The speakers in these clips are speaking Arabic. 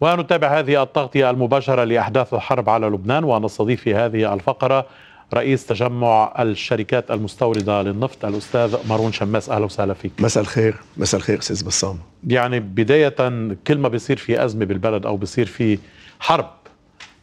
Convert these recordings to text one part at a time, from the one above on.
ونتابع هذه التغطية المباشرة لأحداث الحرب على لبنان ونستضيف في هذه الفقرة رئيس تجمع الشركات المستوردة للنفط الأستاذ مارون شماس أهلا وسهلا فيك مساء الخير مساء الخير أستاذ بسام يعني بداية كل ما بيصير في أزمة بالبلد أو بيصير في حرب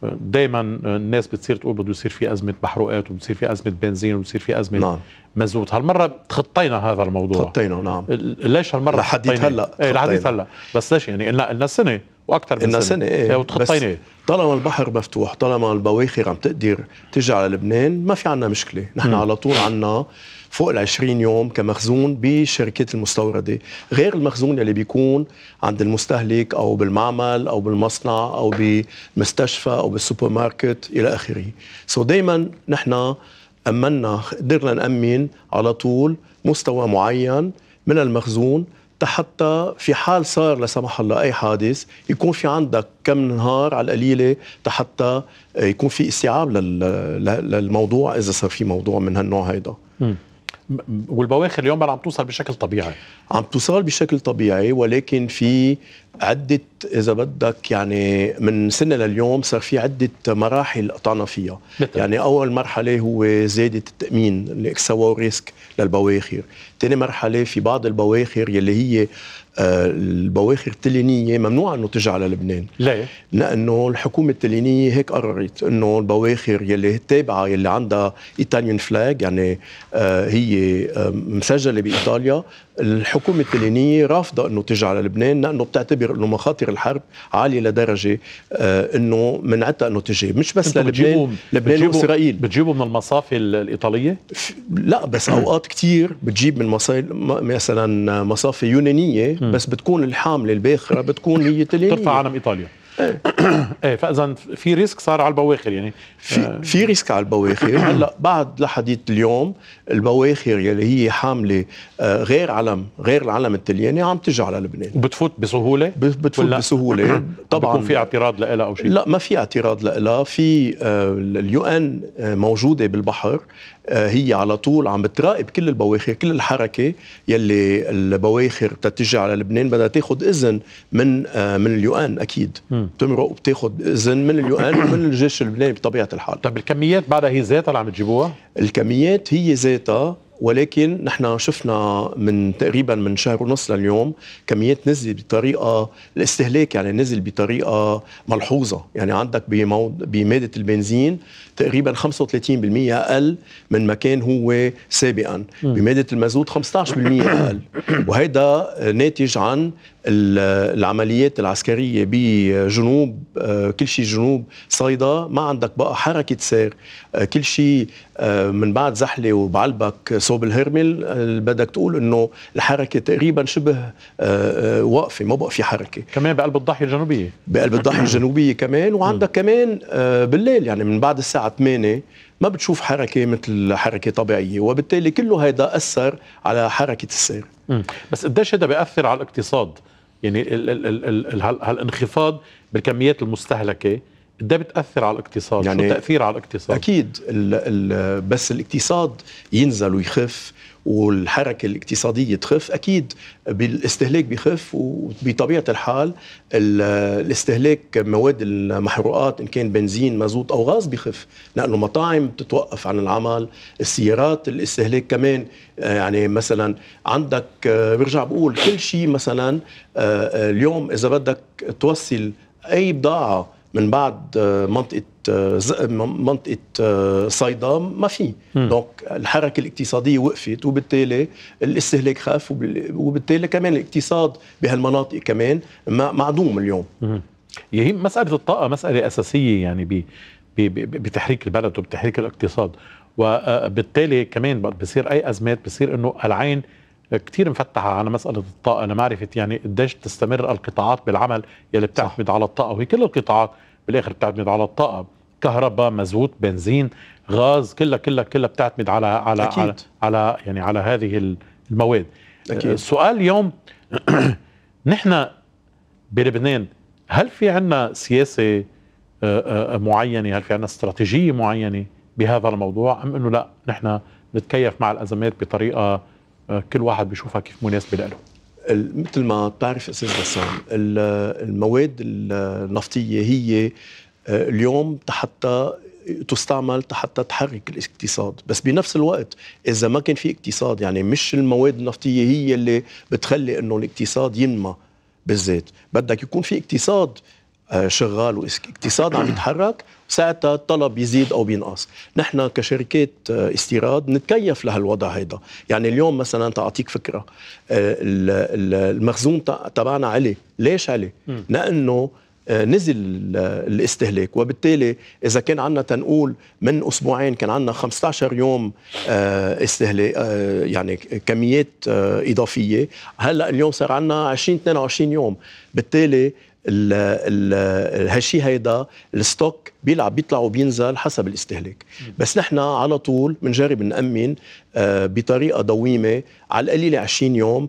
دايما الناس بتصير تقول بده يصير في ازمه محروقات وبصير في ازمه بنزين وبصير في ازمه نعم. مزود هالمره تخطينا هذا الموضوع تخطينا نعم ليش هالمره لحديث هلا ايه هلا بس ليش يعني إلنا قلنا سنه واكثر من سنه, سنة ايه بس إيه. طالما البحر مفتوح طالما البواخر عم تقدر تجي على لبنان ما في عنا مشكله نحن على طول عنا فوق ال 20 يوم كمخزون بالشركات المستورده غير المخزون اللي بيكون عند المستهلك او بالمعمل او بالمصنع او بالمستشفى او بالسوبر ماركت الى اخره سو so دائما نحن امنا قدرنا نامن على طول مستوى معين من المخزون حتى في حال صار لا سمح الله اي حادث يكون في عندك كم نهار على القليله حتى آه، يكون في استيعاب للموضوع اذا صار في موضوع من هالنوع هيدا والبواخر اليوم عم توصل بشكل طبيعي عم توصل بشكل طبيعي ولكن في عده اذا بدك يعني من سنه لليوم صار في عده مراحل قطعنا فيها مثل. يعني اول مرحله هو زياده التامين الاكسوا ريسك للبواخر تاني مرحله في بعض البواخر يلي هي البواخر التلينيه ممنوع انه تجي على لبنان ليه؟ لانه الحكومه التلينيه هيك قررت انه البواخر يلي تابعه يلي عندها ايطاليان فلاج يعني آه، هي آه، مسجله بايطاليا الحكومة التلينية رافضة أنه تجي على لبنان لأنه بتعتبر أنه مخاطر الحرب عالية لدرجة آه، أنه منعتها أنه تجي مش بس للبنان لبنان وإسرائيل بتجيبوا من المصافي الإيطالية؟ لا بس أوقات كتير بتجيب من مصافي مثلا مصافي يونانية بس بتكون الحاملة الباخرة بتكون هي تلينية ترفع علم إيطاليا إيه. ايه فاذا في ريسك صار على البواخر يعني في آه، في ريسك على البواخر هلا بعد لحديت اليوم البواخر يلي هي حامله آه، غير علم غير العلم التلياني عم تجي على لبنان وبتفوت بسهوله بتفوت بسهوله طبعا بيكون في اعتراض لها او شيء لا ما في اعتراض لها في آه، اليو ان موجوده بالبحر آه، هي على طول عم بتراقب كل البواخر كل الحركه يلي البواخر تتجه على لبنان بدها تاخذ اذن من آه، من اليوان اكيد بتمرق وبتاخذ اذن من اليوان ومن الجيش اللبناني بطبيعه الحال طب الكميات بعدها هي ذاتها اللي عم تجيبوها الكميات هي ذاتها ولكن نحن شفنا من تقريبا من شهر ونص لليوم كميات نزل بطريقه الاستهلاك يعني نزل بطريقه ملحوظه يعني عندك بماده البنزين تقريبا 35% اقل من ما كان هو سابقا بماده المازوت 15% اقل وهذا ناتج عن العمليات العسكريه بجنوب آه، كل شيء جنوب صيدا ما عندك بقى حركه سير آه، كل شيء آه، من بعد زحله وبعلبك صوب الهرمل بدك تقول انه الحركه تقريبا شبه واقفه ما بقى في حركه كمان بقلب الضاحيه الجنوبيه بقلب الضاحيه الجنوبيه كمان وعندك كمان بالليل يعني من بعد الساعه 8 ما بتشوف حركه مثل حركه طبيعيه وبالتالي كله هيدا اثر على حركه السير بس قديش هذا بياثر على الاقتصاد يعني ال ال ال ال هالانخفاض بالكميات المستهلكه ده بتاثر على الاقتصاد يعني شو تاثير على الاقتصاد اكيد ال ال بس الاقتصاد ينزل ويخف والحركه الاقتصاديه تخف اكيد الاستهلاك بخف وبطبيعه الحال الاستهلاك مواد المحروقات ان كان بنزين مازوت او غاز بخف لانه مطاعم بتتوقف عن العمل السيارات الاستهلاك كمان آه، يعني مثلا عندك آه، برجع بقول كل شيء مثلا آه، اليوم اذا بدك توصل اي بضاعه من بعد منطقه منطقه آه، صيدا ما في دونك الحركه الاقتصاديه وقفت وبالتالي الاستهلاك خف وبالتالي كمان الاقتصاد بهالمناطق كمان معدوم اليوم يعني هي مساله الطاقه مساله اساسيه يعني بتحريك البلد وبتحريك الاقتصاد وبالتالي آه، كمان بصير اي ازمات بصير انه العين كثير مفتحة على مسألة الطاقة لمعرفة يعني قديش تستمر القطاعات بالعمل يلي بتعتمد على الطاقة وهي كل القطاعات بالاخر بتعتمد على الطاقه كهرباء مازوت بنزين غاز كلها كلها كلها بتعتمد على على أكيد. على, على يعني على هذه المواد أكيد. السؤال آه، اليوم نحن بلبنان هل في عندنا سياسه آه، آه، معينه هل في عندنا استراتيجيه معينه بهذا الموضوع ام انه لا نحن نتكيف مع الازمات بطريقه كل واحد بيشوفها كيف مناسبه له مثل ما بتعرف استاذ بسام المواد النفطيه هي آه، اليوم حتى تستعمل حتى تحرك الاقتصاد بس بنفس الوقت اذا ما كان في اقتصاد يعني مش المواد النفطيه هي اللي بتخلي انه الاقتصاد ينمى بالذات بدك يكون في اقتصاد شغال واقتصاد عم يتحرك ساعتها الطلب يزيد او بينقص نحن كشركات آه، استيراد نتكيف لهالوضع هيدا يعني اليوم مثلا تعطيك فكره آه، المخزون تبعنا علي ليش علي لانه آه، نزل الاستهلاك وبالتالي اذا كان عندنا تنقول من اسبوعين كان عندنا 15 يوم استهلاك يعني كميات اضافيه هلا اليوم صار عندنا 20 22 يوم بالتالي هالشيء هيدا الستوك بيلعب بيطلع وبينزل حسب الاستهلاك بس نحن على طول بنجرب نأمن آه، بطريقه دويمه على القليله 20 يوم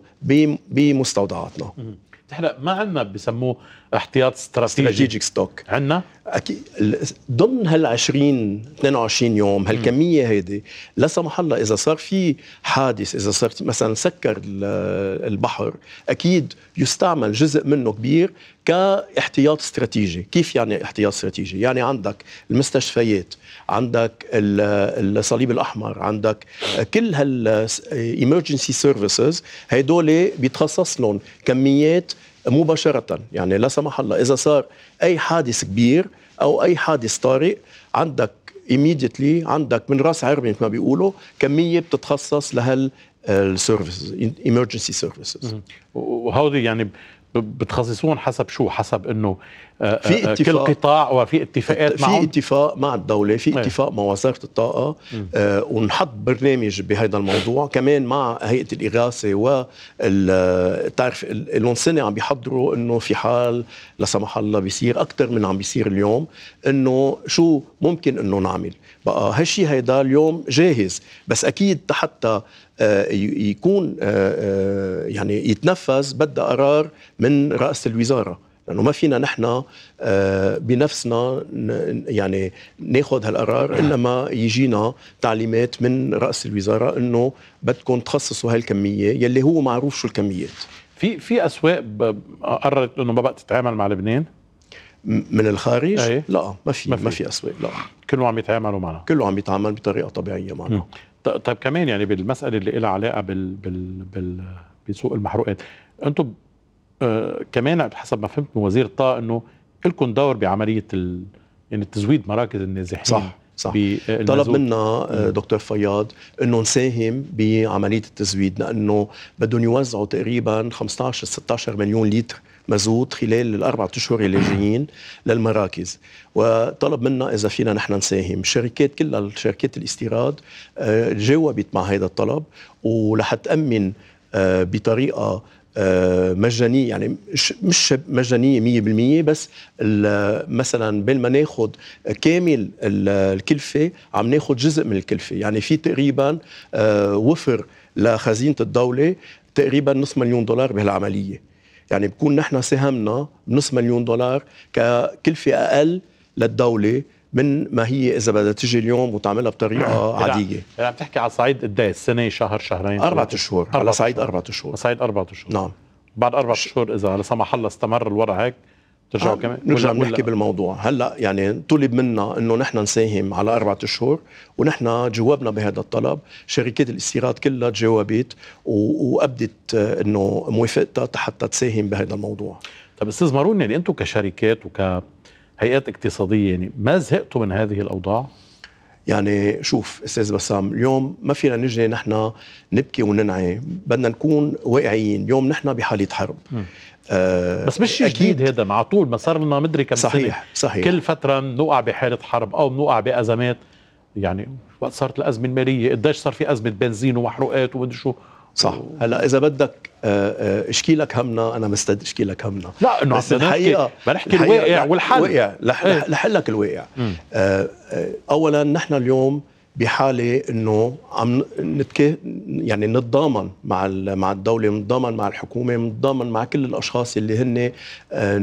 بمستودعاتنا نحن ما عندنا بسموه احتياط استراتيجي استراتيجيك ستوك عندنا اكيد ضمن هال 20 22 يوم هالكميه هيدي لا سمح الله اذا صار في حادث اذا صار مثلا سكر البحر اكيد يستعمل جزء منه كبير كاحتياط استراتيجي كيف يعني احتياط استراتيجي يعني عندك المستشفيات عندك الصليب الاحمر عندك كل هال ايمرجنسي سيرفيسز هدول بيتخصص لهم كميات مباشرة يعني لا سمح الله إذا صار أي حادث كبير أو أي حادث طارئ عندك immediately عندك من راس عرمي ما بيقولوا كمية بتتخصص لهال السيرفيسز ايمرجنسي سيرفيسز وهودي يعني بتخصصون حسب شو حسب انه آه، في آه، آه، اتفاق كل قطاع وفي اتفاقات معهم في اتفاق مع الدولة في اتفاق مع وزارة الطاقة ونحط برنامج بهذا الموضوع كمان مع هيئة الإغاثة و تعرف الونسنة عم بيحضروا انه في حال لا سمح الله بيصير اكثر من عم بيصير اليوم انه شو ممكن انه نعمل بقى هالشيء هيدا اليوم جاهز بس اكيد حتى يكون يعني يتنفذ بدها قرار من رأس الوزارة لانه ما فينا نحن آه، بنفسنا يعني ناخذ هالقرار الا ما يجينا تعليمات من راس الوزاره انه بدكم تخصصوا هالكميه يلي هو معروف شو الكميات في في اسواق قررت انه ما بقى تتعامل مع لبنان من الخارج أيه؟ لا ما في ما في اسواق لا كله عم يتعاملوا معنا كله عم يتعامل بطريقه طبيعيه معنا طيب كمان يعني بالمساله اللي لها علاقه بال بال بال بسوق المحروقات انتم آه، كمان بحسب ما فهمت من وزير الطاقه انه لكم دور بعمليه ال... يعني تزويد مراكز النازحين صح صح طلب منا آه، دكتور فياض انه نساهم بعمليه التزويد لانه بدهم يوزعوا تقريبا 15 16 مليون لتر مازوت خلال الاربع اشهر اللي جايين للمراكز وطلب منا اذا فينا نحن نساهم الشركات كلها شركات الاستيراد آه، جاوبت مع هذا الطلب ولحتامن بطريقه آه، مجانيه يعني مش مجانيه 100% بس مثلا بين ما ناخذ كامل الكلفه عم ناخذ جزء من الكلفه يعني في تقريبا آه، وفر لخزينه الدوله تقريبا نص مليون دولار بهالعمليه يعني بكون نحن ساهمنا نص مليون دولار ككلفه اقل للدوله من ما هي اذا بدها تجي اليوم وتعملها بطريقه عاديه عم تحكي على صعيد قد ايه سنه شهر شهرين اربع اشهر على صعيد اربع اشهر على صعيد اربع اشهر نعم بعد اربع اشهر اذا لا سمح الله استمر الوضع هيك بترجعوا آه كمان نرجع بنحكي بالموضوع هلا يعني طلب منا انه نحن نساهم على اربعة اشهر ونحن جوابنا بهذا الطلب شركات الاستيراد كلها جاوبت وابدت آه، انه موافقتها حتى تساهم بهذا الموضوع طب استاذ مارون يعني انتم كشركات وك هيئات اقتصاديه يعني ما زهقتوا من هذه الاوضاع؟ يعني شوف استاذ بسام اليوم ما فينا نجي نحن نبكي وننعي بدنا نكون واقعيين اليوم نحن بحاله حرب آه بس مش جديد هذا مع طول ما صار لنا مدري كم صحيح سنة. صحيح كل فتره بنوقع بحاله حرب او بنوقع بازمات يعني وقت صارت الازمه الماليه قديش صار في ازمه بنزين ومحروقات ومدري شو صح هلا اذا بدك آه، آه، اشكي لك همنا انا مستعد اشكي لك همنا لا انه بس الحقيقه نحكي الواقع والحل الواقع لح ايه؟ الواقع آه، اولا نحن اليوم بحاله انه عم نتك يعني نتضامن مع مع الدوله نتضامن مع الحكومه نتضامن مع كل الاشخاص اللي هن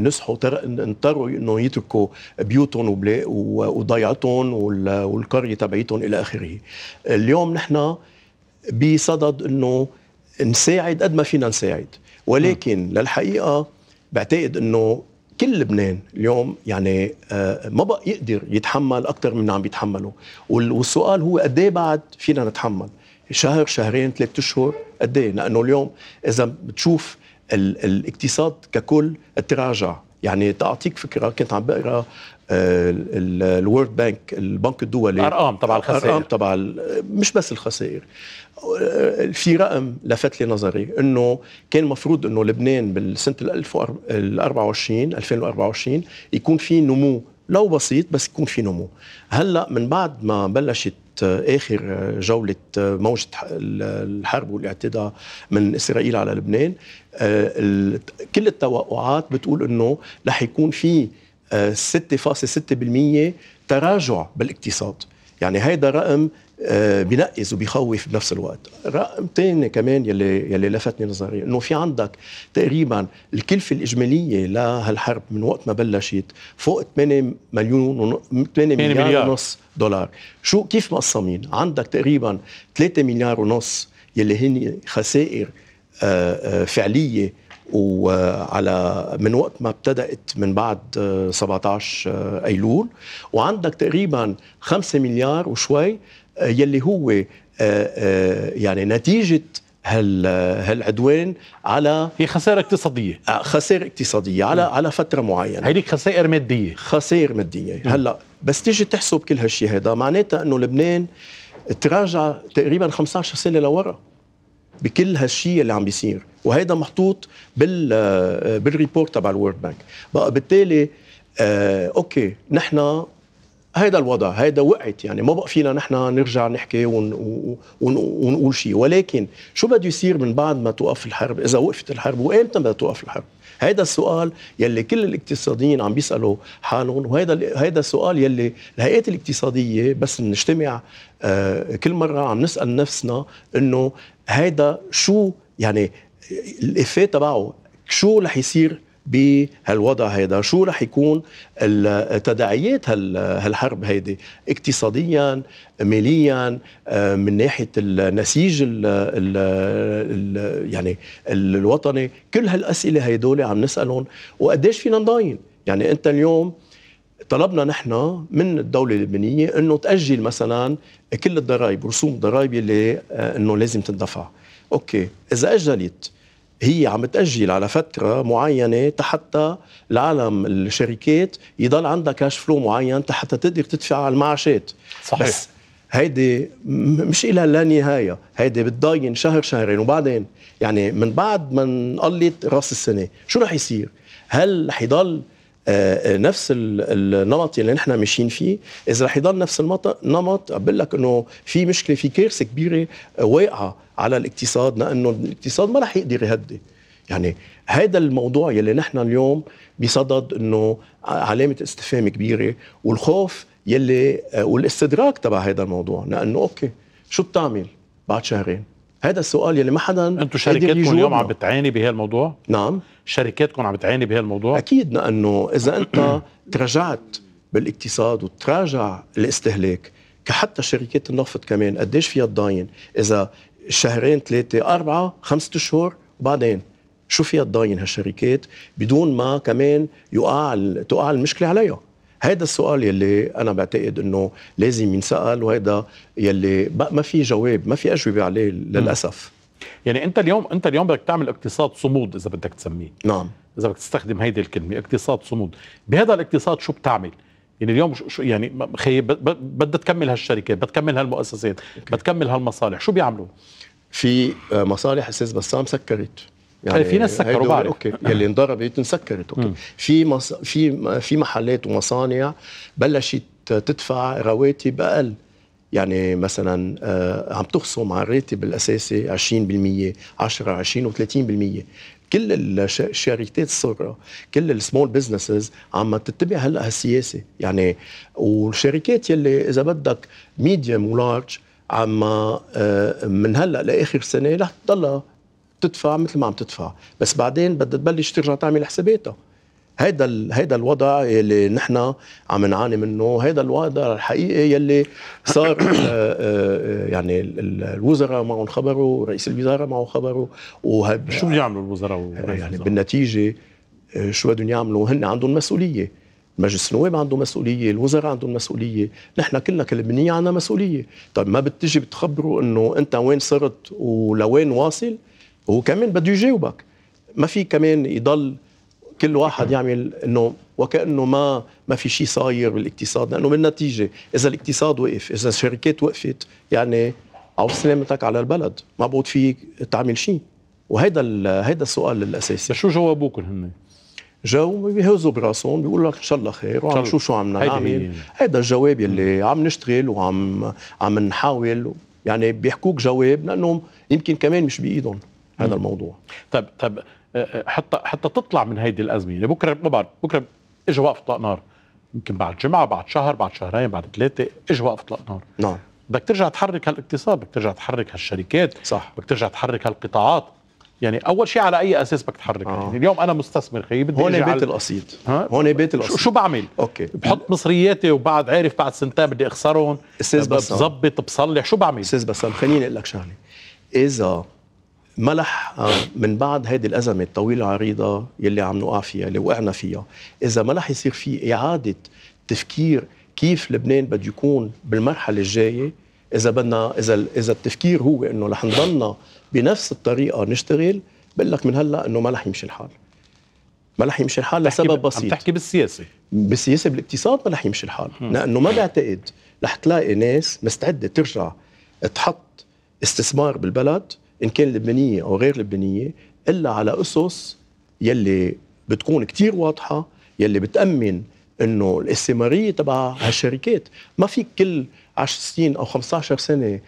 نصحوا اضطروا انه يتركوا بيوتهم وضيعتهم والقريه تبعيتهم الى اخره اليوم نحن بصدد انه نساعد قد ما فينا نساعد ولكن م. للحقيقه بعتقد انه كل لبنان اليوم يعني آه، ما بقى يقدر يتحمل اكثر من عم بيتحمله والسؤال هو قد ايه بعد فينا نتحمل شهر شهرين ثلاثة اشهر قد ايه لانه اليوم اذا بتشوف ال الاقتصاد ككل تراجع يعني تعطيك فكره كنت عم بقرا آه، الورد بانك البنك الدولي ارقام تبع الخسائر ارقام تبع مش بس الخسائر آه، في رقم لفت لي نظري انه كان مفروض انه لبنان بالسنه 24 2024 يكون في نمو لو بسيط بس يكون في نمو هلا من بعد ما بلشت اخر جوله موجه الحرب والاعتداء من اسرائيل على لبنان آه، كل التوقعات بتقول انه رح يكون في 6.6% آه، تراجع بالاقتصاد يعني هيدا رقم آه، بنقز وبيخوف بنفس الوقت رقم ثاني كمان يلي يلي لفتني نظري انه في عندك تقريبا الكلفه الاجماليه لهالحرب من وقت ما بلشت فوق 8 مليون ون... 8 مليار, مليار ونص دولار شو كيف مقسمين عندك تقريبا 3 مليار ونص يلي هن خسائر آه، آه، فعليه وعلى من وقت ما ابتدأت من بعد 17 أيلول وعندك تقريبا 5 مليار وشوي آه، يلي هو آه، آه، يعني نتيجه هال هالعدوان على هي خسائر اقتصاديه خسائر اقتصاديه على م. نعم. على فتره معينه هيديك خسائر ماديه خسائر ماديه م. نعم. هلا بس تيجي تحسب كل هالشيء هذا معناتها انه لبنان تراجع تقريبا 15 سنه لورا بكل هالشيء اللي عم بيصير وهيدا محطوط بال بالريبورت تبع الورد بانك بقى بالتالي آه اوكي نحن هيدا الوضع هيدا وقعت يعني ما بقى فينا نحن نرجع نحكي ونقول شيء ولكن شو بده يصير من بعد ما توقف الحرب اذا وقفت الحرب وامتى بدها توقف الحرب هيدا السؤال يلي كل الاقتصاديين عم بيسالوا حالهم وهيدا هيدا السؤال يلي الهيئات الاقتصاديه بس نجتمع آه، كل مره عم نسال نفسنا انه هيدا شو يعني الافيه تبعه شو رح يصير بهالوضع هيدا شو رح يكون تداعيات هالحرب هيدي اقتصاديا ماليا آه، من ناحيه النسيج ال ال يعني الوطني كل هالاسئله هيدول عم نسالهم وقديش فينا نضاين يعني انت اليوم طلبنا نحن من الدولة اللبنانية انه تأجل مثلا كل الضرائب رسوم الضرائب اللي آه، انه لازم تندفع اوكي اذا اجلت هي عم تأجل على فترة معينة حتى العالم الشركات يضل عندها كاش فلو معين حتى تقدر تدفع على المعاشات صحيح بس هيدي مش إلى لا نهاية هيدي بتضاين شهر شهرين وبعدين يعني من بعد ما نقلت راس السنة شو رح يصير هل رح يضل آه، آه، نفس النمط اللي نحن ماشيين فيه اذا رح يضل نفس النمط بقول لك انه في مشكله في كارثه كبيره واقعه على الاقتصاد لانه الاقتصاد ما رح يقدر يهدي يعني هذا الموضوع يلي نحن اليوم بصدد انه علامه استفهام كبيره والخوف يلي آه، والاستدراك تبع هذا الموضوع لانه اوكي شو بتعمل بعد شهرين هذا السؤال يلي ما حدا انتم شركاتكم اليوم عم بتعاني بهالموضوع؟ نعم شركاتكم عم بتعاني بهالموضوع؟ اكيد لانه اذا انت تراجعت بالاقتصاد وتراجع الاستهلاك كحتى شركات النفط كمان قديش فيها تضاين اذا شهرين ثلاثه اربعه خمسه اشهر وبعدين شو فيها تضاين هالشركات بدون ما كمان يقع تقع المشكله عليها هذا السؤال يلي انا بعتقد انه لازم ينسال وهذا يلي ما في جواب ما في اجوبه عليه للاسف يعني انت اليوم انت اليوم بدك تعمل اقتصاد صمود اذا بدك تسميه نعم اذا بدك تستخدم هيدي الكلمه اقتصاد صمود بهذا الاقتصاد شو بتعمل يعني اليوم شو يعني خي بدها تكمل هالشركات بدها تكمل هالمؤسسات بدها تكمل هالمصالح شو بيعملوا في آه، مصالح استاذ بسام سكرت يعني في ناس سكروا بعض اوكي يلي انضربت انسكرت اوكي في مص... في في محلات ومصانع بلشت تدفع رواتب اقل يعني مثلا آه، عم تخصم على الراتب الاساسي 20% 10 20 و30% كل الشركات الصغرى كل السمول بزنسز عم تتبع هلا هالسياسه يعني والشركات يلي اذا بدك ميديوم ولارج عم آه، من هلا لاخر سنه رح تضلها بتدفع مثل ما عم تدفع بس بعدين بدها تبلش ترجع تعمل حساباتها هيدا ال... هيدا الوضع اللي نحن عم نعاني منه هيدا الوضع الحقيقي يلي صار آه، آه، آه، يعني الوزراء معهم خبره رئيس الوزراء معه خبره وهب شو بدهم يعملوا الوزراء يعني بالنتيجه شو بدهم يعملوا هن عندهم مسؤوليه مجلس النواب عنده مسؤولية الوزراء عندهم مسؤولية نحن كلنا كلبنية عندنا مسؤولية طيب ما بتجي بتخبروا انه انت وين صرت ولوين واصل وكمان بده يجاوبك ما في كمان يضل كل واحد يعمل انه وكانه ما ما في شيء صاير بالاقتصاد لانه بالنتيجه اذا الاقتصاد وقف اذا الشركات وقفت يعني او سلامتك على البلد ما بعود فيك تعمل شيء وهيدا هيدا السؤال الاساسي شو جاوبوك هن؟ جاو بيهزوا براسهم بيقولوا لك ان شاء الله خير وعم شو شو عم نعمل هيدا الجواب يلي عم نشتغل وعم عم نحاول يعني بيحكوك جواب لانه يمكن كمان مش بايدهم هذا مم. الموضوع طب طب آه، آه، حتى حتى تطلع من هيدي الازمه يعني بكره ما بعرف بكره اجى وقف اطلاق نار يمكن بعد جمعه بعد شهر بعد شهرين بعد ثلاثه اجى وقف اطلاق نار نعم بدك ترجع تحرك هالاقتصاد بدك ترجع تحرك هالشركات صح بدك ترجع تحرك هالقطاعات يعني اول شيء على اي اساس بدك تحرك آه. يعني اليوم انا مستثمر خيي بدي هون بيت على... القصيد هون بيت القصيد شو بعمل اوكي بحط مصرياتي وبعد عارف بعد سنتين بدي اخسرهم استاذ بس بظبط بصلح شو بعمل استاذ بس خليني اقول لك شغله اذا ملح آه، من بعد هذه الأزمة الطويلة العريضة يلي عم نقع فيها اللي وقعنا فيها إذا ما رح يصير في إعادة تفكير كيف لبنان بده يكون بالمرحلة الجاية إذا بدنا إذا إذا التفكير هو إنه رح نضلنا بنفس الطريقة نشتغل بقول لك من هلا إنه ما رح يمشي الحال ما رح يمشي الحال لسبب بسيط عم تحكي بالسياسه بالسياسه بالاقتصاد ما رح يمشي الحال لانه ما بعتقد رح تلاقي ناس مستعده ترجع تحط استثمار بالبلد ان كان لبنانيه او غير لبنانيه الا على اسس يلي بتكون كتير واضحه يلي بتامن انه الاستمراريه تبع هالشركات ما فيك كل 10 سنين او 15 سنه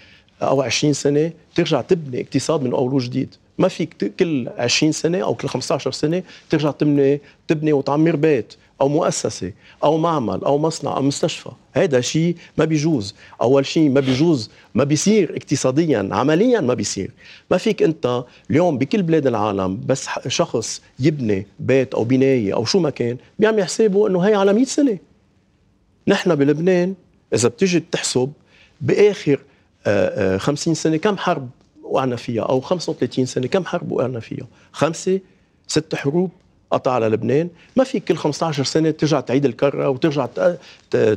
او 20 سنه ترجع تبني اقتصاد من اول وجديد ما فيك كل 20 سنه او كل 15 سنه ترجع تبني تبني وتعمر بيت او مؤسسه او معمل او مصنع او مستشفى هذا شيء ما بيجوز اول شيء ما بيجوز ما بيصير اقتصاديا عمليا ما بيصير ما فيك انت اليوم بكل بلاد العالم بس شخص يبني بيت او بنايه او شو ما كان بيعمل حسابه انه هي على 100 سنه نحن بلبنان اذا بتجي تحسب باخر 50 آه، آه، سنه كم حرب وقعنا فيها او 35 سنه كم حرب وقعنا فيها خمسه ست حروب قطع على لبنان ما فيك كل 15 سنه ترجع تعيد الكره وترجع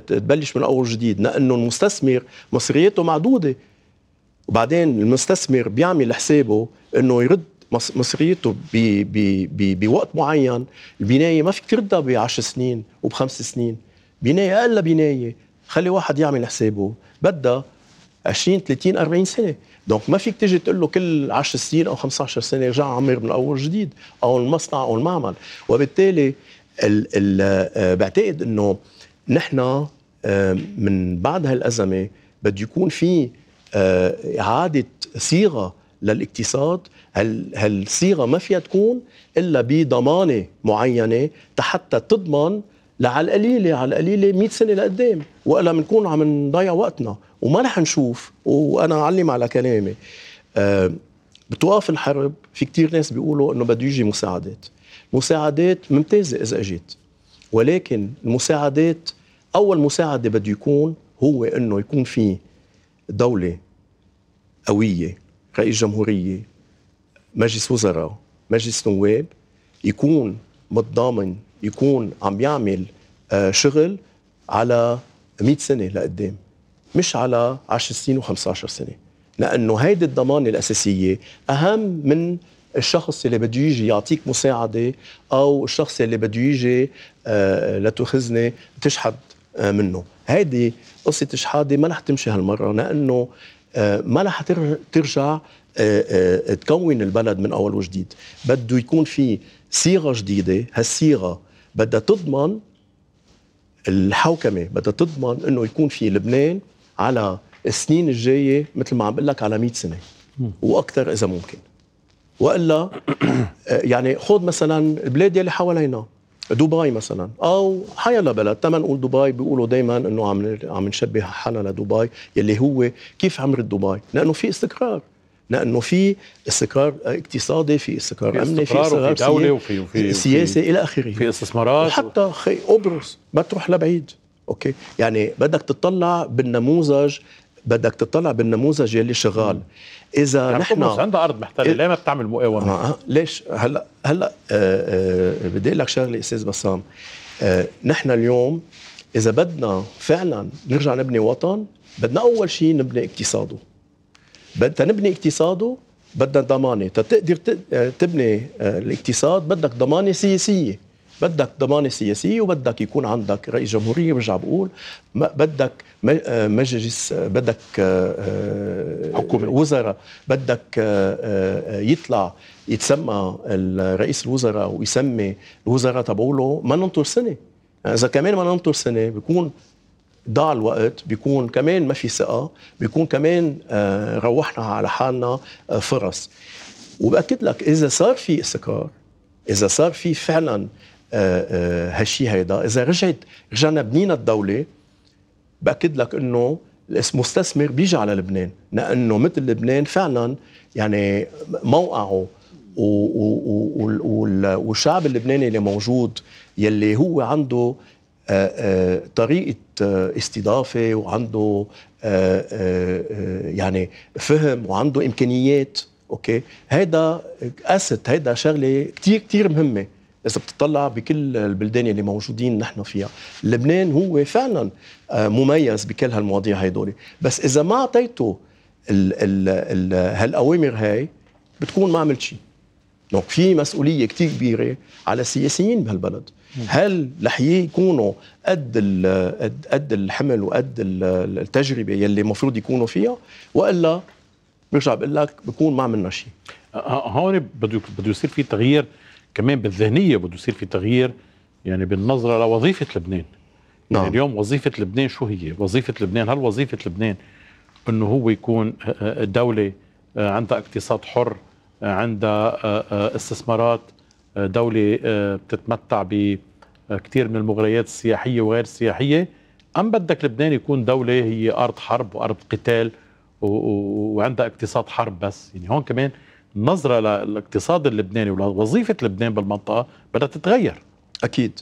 تبلش من اول جديد لانه المستثمر مصرياته معدوده وبعدين المستثمر بيعمل حسابه انه يرد مصريته بوقت معين البنايه ما فيك تردها بعشر سنين وبخمس سنين بنايه اقل بنايه خلي واحد يعمل حسابه بدها 20 30 40 سنه دونك ما فيك تيجي تقول له كل 10 سنين او 15 سنه رجع عمر من اول جديد او المصنع او المعمل وبالتالي ال ال بعتقد انه نحن من بعد هالازمه بده يكون في اعاده صيغه للاقتصاد هال هالصيغه ما فيها تكون الا بضمانه معينه حتى تضمن لعلى القليله على القليله 100 سنه لقدام والا بنكون عم نضيع وقتنا وما رح نشوف وانا علم على كلامي أه بتوقف الحرب في كتير ناس بيقولوا انه بده يجي مساعدات مساعدات ممتازه اذا اجت ولكن المساعدات اول مساعده بده يكون هو انه يكون في دوله قويه رئيس جمهوريه مجلس وزراء مجلس نواب يكون متضامن يكون عم يعمل آه، شغل على 100 سنه لقدام مش على 10 سنين و15 سنه لانه هيدي الضمانه الاساسيه اهم من الشخص اللي بده يجي يعطيك مساعده او الشخص اللي بده يجي آه، لتخزني تشحد آه، منه هيدي قصه الشحاده ما رح تمشي هالمره لانه ما رح ترجع تكون البلد من اول وجديد بده يكون في صيغه جديده هالصيغه بدها تضمن الحوكمه بدها تضمن انه يكون في لبنان على السنين الجايه مثل ما عم بقول لك على 100 سنه واكثر اذا ممكن والا آه، يعني خذ مثلا البلاد يلي حوالينا دبي مثلا او حيلا بلد تما نقول دبي بيقولوا دائما انه عم عم نشبه حالنا لدبي يلي هو كيف عمرت دبي لانه في استقرار لانه في استقرار اقتصادي في استقرار امني في استقرار وفي دولي وفي, وفي سياسي الى اخره في استثمارات حتى خي قبرص ما تروح لبعيد اوكي يعني بدك تطلع بالنموذج بدك تطلع بالنموذج يلي شغال اذا يعني نحن عندها ارض محتله إيه. ليه ما بتعمل مقاومه آه،, آه ليش هلا هلا آه آه بدي اقول لك شغله استاذ بسام آه نحن اليوم اذا بدنا فعلا نرجع نبني وطن بدنا اول شيء نبني اقتصاده بدها نبني اقتصاده بدنا ضمانه تقدر آه، تبني آه، الاقتصاد بدك ضمانه سياسيه بدك ضمانة سياسية وبدك يكون عندك رئيس جمهورية برجع بقول بدك آه، مجلس بدك حكومة وزراء بدك يطلع يتسمى رئيس الوزراء ويسمي الوزراء تبعوله ما ننطر سنة يعني إذا كمان ما ننطر سنة بيكون ضاع الوقت بيكون كمان ما في ثقه بيكون كمان آه، روحنا على حالنا آه، فرص وباكد لك اذا صار في استقرار اذا صار في فعلا آه، هالشيء هيدا اذا رجعت رجعنا بنينا الدوله باكد لك انه المستثمر بيجي على لبنان لانه مثل لبنان فعلا يعني موقعه والشعب اللبناني اللي موجود يلي هو عنده طريقه آه، استضافه وعنده آه، آه، يعني فهم وعنده امكانيات اوكي هيدا اسيت هيدا شغله كثير كثير مهمه اذا بتطلع بكل البلدان اللي موجودين نحن فيها لبنان هو فعلا مميز بكل هالمواضيع هيدول بس اذا ما اعطيته هالاوامر هاي بتكون ما عملت شيء دونك في مسؤوليه كثير كبيره على السياسيين بهالبلد هل رح يكونوا قد قد الحمل وقد التجربه يلي المفروض يكونوا فيها والا برجع بقول لك بكون ما عملنا شيء هون بده بده يصير في تغيير كمان بالذهنيه بده يصير في تغيير يعني بالنظره لوظيفه لبنان يعني نعم. يعني اليوم وظيفه لبنان شو هي؟ وظيفه لبنان هل وظيفه لبنان انه هو يكون دوله آه، عندها اقتصاد حر عندها آه، آه، استثمارات آه، دولة بتتمتع بكثير من المغريات السياحية وغير السياحية أم بدك لبنان يكون دولة هي أرض حرب وأرض قتال وعندها اقتصاد حرب بس يعني هون كمان النظرة للاقتصاد اللبناني ولوظيفة لبنان بالمنطقة بدها تتغير أكيد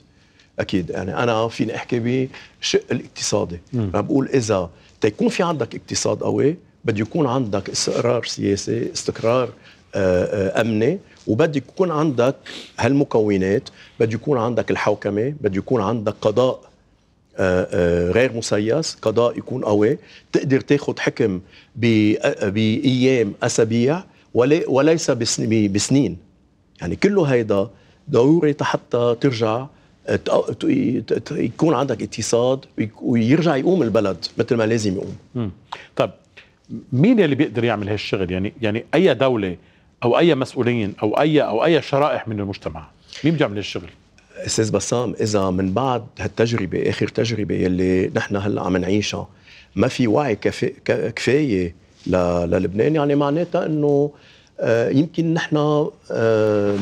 أكيد يعني أنا فيني أحكي بالشق الاقتصادي م. أنا بقول إذا تيكون في عندك اقتصاد قوي بده يكون عندك استقرار سياسي استقرار آه، آه، امنه وبده يكون عندك هالمكونات بده يكون عندك الحوكمه بده يكون عندك قضاء آه، غير مسيس قضاء يكون قوي تقدر تاخذ حكم بايام اسابيع وليس بسنين يعني كله هيدا ضروري حتى ترجع يكون عندك اقتصاد ويرجع يقوم البلد مثل ما لازم يقوم. طيب مين اللي بيقدر يعمل هالشغل؟ يعني يعني اي دوله او اي مسؤولين او اي او اي شرائح من المجتمع مين بيعمل الشغل استاذ بسام اذا من بعد هالتجربه اخر تجربه يلي نحن هلا عم نعيشها ما في وعي كفايه للبنان يعني معناتها انه آه، يمكن نحن آه،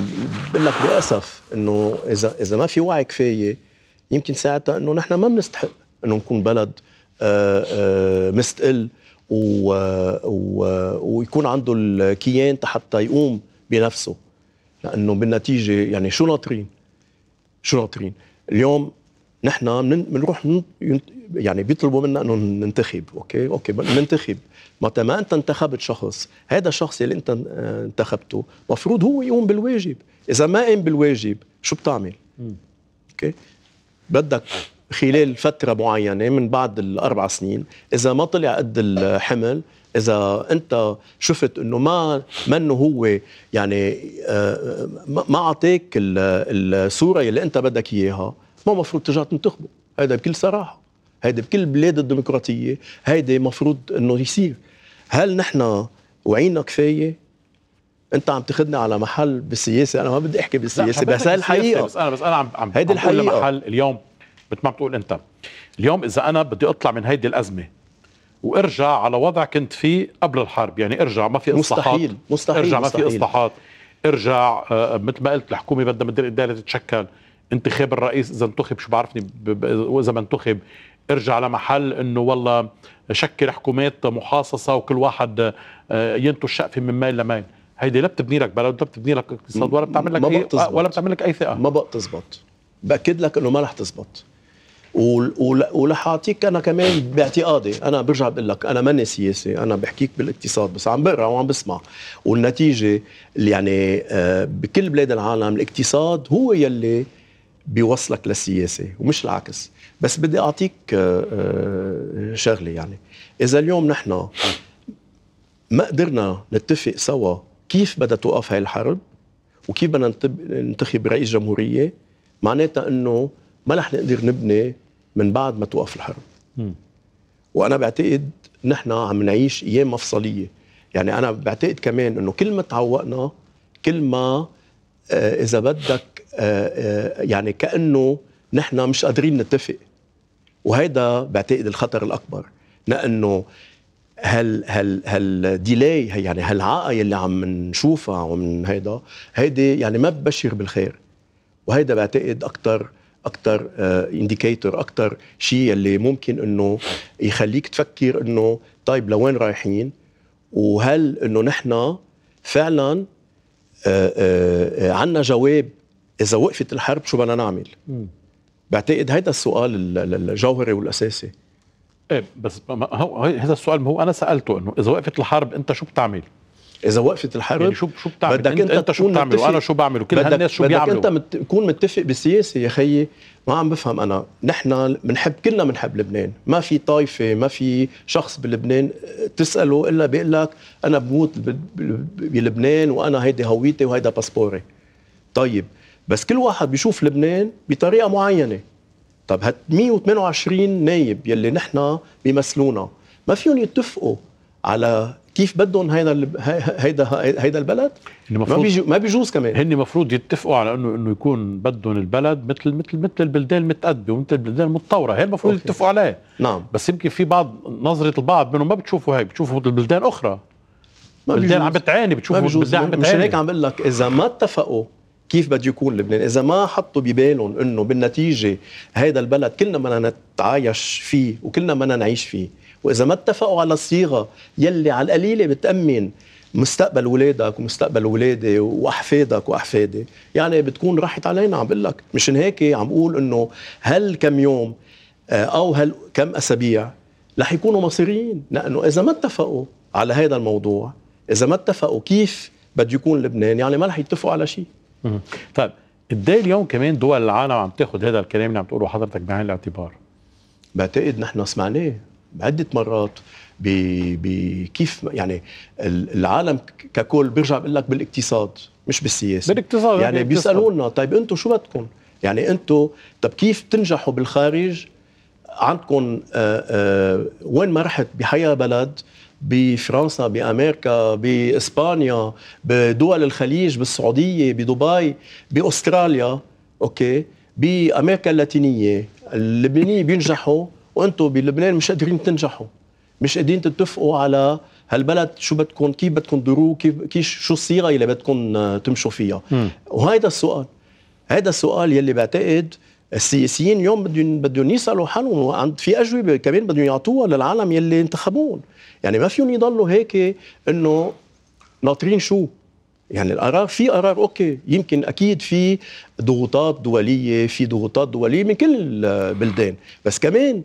بقول لك للاسف انه اذا اذا ما في وعي كفايه يمكن ساعتها انه نحن ما بنستحق انه نكون بلد آه، مستقل و... و... ويكون عنده الكيان حتى يقوم بنفسه لانه بالنتيجه يعني شو ناطرين؟ شو ناطرين؟ اليوم نحن بنروح من... من... يعني بيطلبوا منا انه ننتخب اوكي اوكي ننتخب متى ما انت انتخبت شخص هذا الشخص اللي انت انتخبته مفروض هو يقوم بالواجب اذا ما قام بالواجب شو بتعمل اوكي بدك خلال فتره معينه من بعد الاربع سنين اذا ما طلع قد الحمل اذا انت شفت انه ما منه هو يعني آه، ما اعطيك الصوره اللي انت بدك اياها ما مفروض ترجع تنتخبه هذا بكل صراحه هيدا بكل بلاد الديمقراطيه هيدا مفروض انه يصير هل نحن وعينا كفايه انت عم تاخذنا على محل بالسياسه انا ما بدي احكي بالسياسه بس هي الحقيقه بس انا بس انا عم عم هيدي الحقيقه محل اليوم مثل ما بتقول انت اليوم اذا انا بدي اطلع من هيدي الازمه وارجع على وضع كنت فيه قبل الحرب يعني ارجع ما في اصلاحات مستحيل مستحيل ارجع مستحيل. ما في اصلاحات ارجع آه، آه، مثل ما قلت الحكومه بدها مدير اداره تتشكل انتخاب الرئيس اذا انتخب شو بعرفني واذا ما انتخب ارجع لمحل انه والله شكل حكومات محاصصه وكل واحد آه، ينتو الشقفة من ميل لميل هيدي لا بتبني لك بلد ولا بتبني لك اقتصاد ولا بتعمل لك ما ولا بتعمل لك اي ثقه ما بقى تزبط باكد لك انه ما رح تزبط ولحاعطيك انا كمان باعتقادي انا برجع بقول لك انا ماني سياسي انا بحكيك بالاقتصاد بس عم بقرا وعم بسمع والنتيجه اللي يعني آه، بكل بلاد العالم الاقتصاد هو يلي بيوصلك للسياسه ومش العكس بس بدي اعطيك آه، آه، شغله يعني اذا اليوم نحن ما قدرنا نتفق سوا كيف بدها توقف هاي الحرب وكيف بدنا ننتخب رئيس جمهوريه معناتها انه ما رح نقدر نبني من بعد ما توقف الحرب م. وانا بعتقد نحن عم نعيش ايام مفصليه يعني انا بعتقد كمان انه كل ما تعوقنا كل ما آه اذا بدك آه آه يعني كانه نحن مش قادرين نتفق وهيدا بعتقد الخطر الاكبر لانه هل هل هالديلاي يعني هالعاقه اللي عم نشوفها ومن هيدا هيدي يعني ما ببشر بالخير وهيدا بعتقد اكثر اكثر انديكيتور آه، اكثر شيء اللي ممكن انه يخليك تفكر انه طيب لوين رايحين وهل انه نحن فعلا آه، آه، عندنا جواب اذا وقفت الحرب شو بدنا نعمل؟ بعتقد هيدا السؤال الجوهري والاساسي ايه بس هذا السؤال ما هو انا سالته انه اذا وقفت الحرب انت شو بتعمل؟ اذا وقفت الحرب يعني شو شو بتعمل بدك انت, انت شو بتعمل وانا شو بعمل وكل هالناس شو بدك بيعملوا بدك انت تكون متفق بالسياسه يا خيي ما عم بفهم انا نحن بنحب كلنا بنحب لبنان ما في طائفه ما في شخص بلبنان آه، تساله الا بيقول لك انا بموت بلبنان وانا هيدي هويتي وهيدا باسبوري طيب بس كل واحد بيشوف لبنان بطريقه معينه طب هال 128 نايب يلي نحن بيمثلونا ما فيهم يتفقوا على كيف بدهم هيدا هيدا هيدا البلد ما بيجو ما بيجوز كمان هن المفروض يتفقوا على انه انه يكون بدهم البلد مثل مثل مثل البلدان المتقدمه ومثل البلدان المتطوره هي المفروض أوكي. يتفقوا عليه نعم بس يمكن في بعض نظره البعض منهم ما بتشوفوا هيك بتشوفوا مثل بلدان اخرى ما بلدان عم بتعاني بتشوفوا بلدان عم بتعاني مشان هيك عم بقول لك اذا ما اتفقوا كيف بده يكون لبنان اذا ما حطوا ببالهم انه بالنتيجه هذا البلد كلنا بدنا نتعايش فيه وكلنا بدنا نعيش فيه واذا ما اتفقوا على الصيغه يلي على القليله بتامن مستقبل ولادك ومستقبل ولادي واحفادك واحفادي يعني بتكون راحت علينا عم بقول لك مشان هيك عم بقول انه هل كم يوم آه، او هل كم اسابيع رح يكونوا مصيريين لانه اذا ما اتفقوا على هذا الموضوع اذا ما اتفقوا كيف بده يكون لبنان يعني ما رح يتفقوا على شيء طيب قد اليوم كمان دول العالم عم تاخذ هذا الكلام اللي عم تقوله حضرتك بعين الاعتبار بعتقد نحن سمعناه عده مرات بكيف يعني العالم ككل بيرجع بقول لك بالاقتصاد مش بالسياسه بالاقتصاد يعني بيسالونا طيب انتم شو بدكم؟ يعني انتم طب كيف تنجحوا بالخارج عندكم آه، آه، وين ما رحت بحيا بلد بفرنسا بامريكا باسبانيا بدول الخليج بالسعوديه بدبي باستراليا اوكي بامريكا اللاتينيه اللبنانيين بينجحوا وانتم بلبنان مش قادرين تنجحوا مش قادرين تتفقوا على هالبلد شو بدكم كيف بدكم تدوروا كيف كيف شو الصيغه اللي بدكم آه، تمشوا فيها وهذا السؤال هذا السؤال يلي بعتقد السياسيين اليوم بدهم بدهم يسالوا حالهم وعند في اجوبه كمان بدهم يعطوها للعالم يلي انتخبوهم يعني ما فيهم يضلوا هيك انه ناطرين شو يعني القرار في قرار اوكي يمكن اكيد في ضغوطات دوليه في ضغوطات دوليه من كل البلدان آه، بس كمان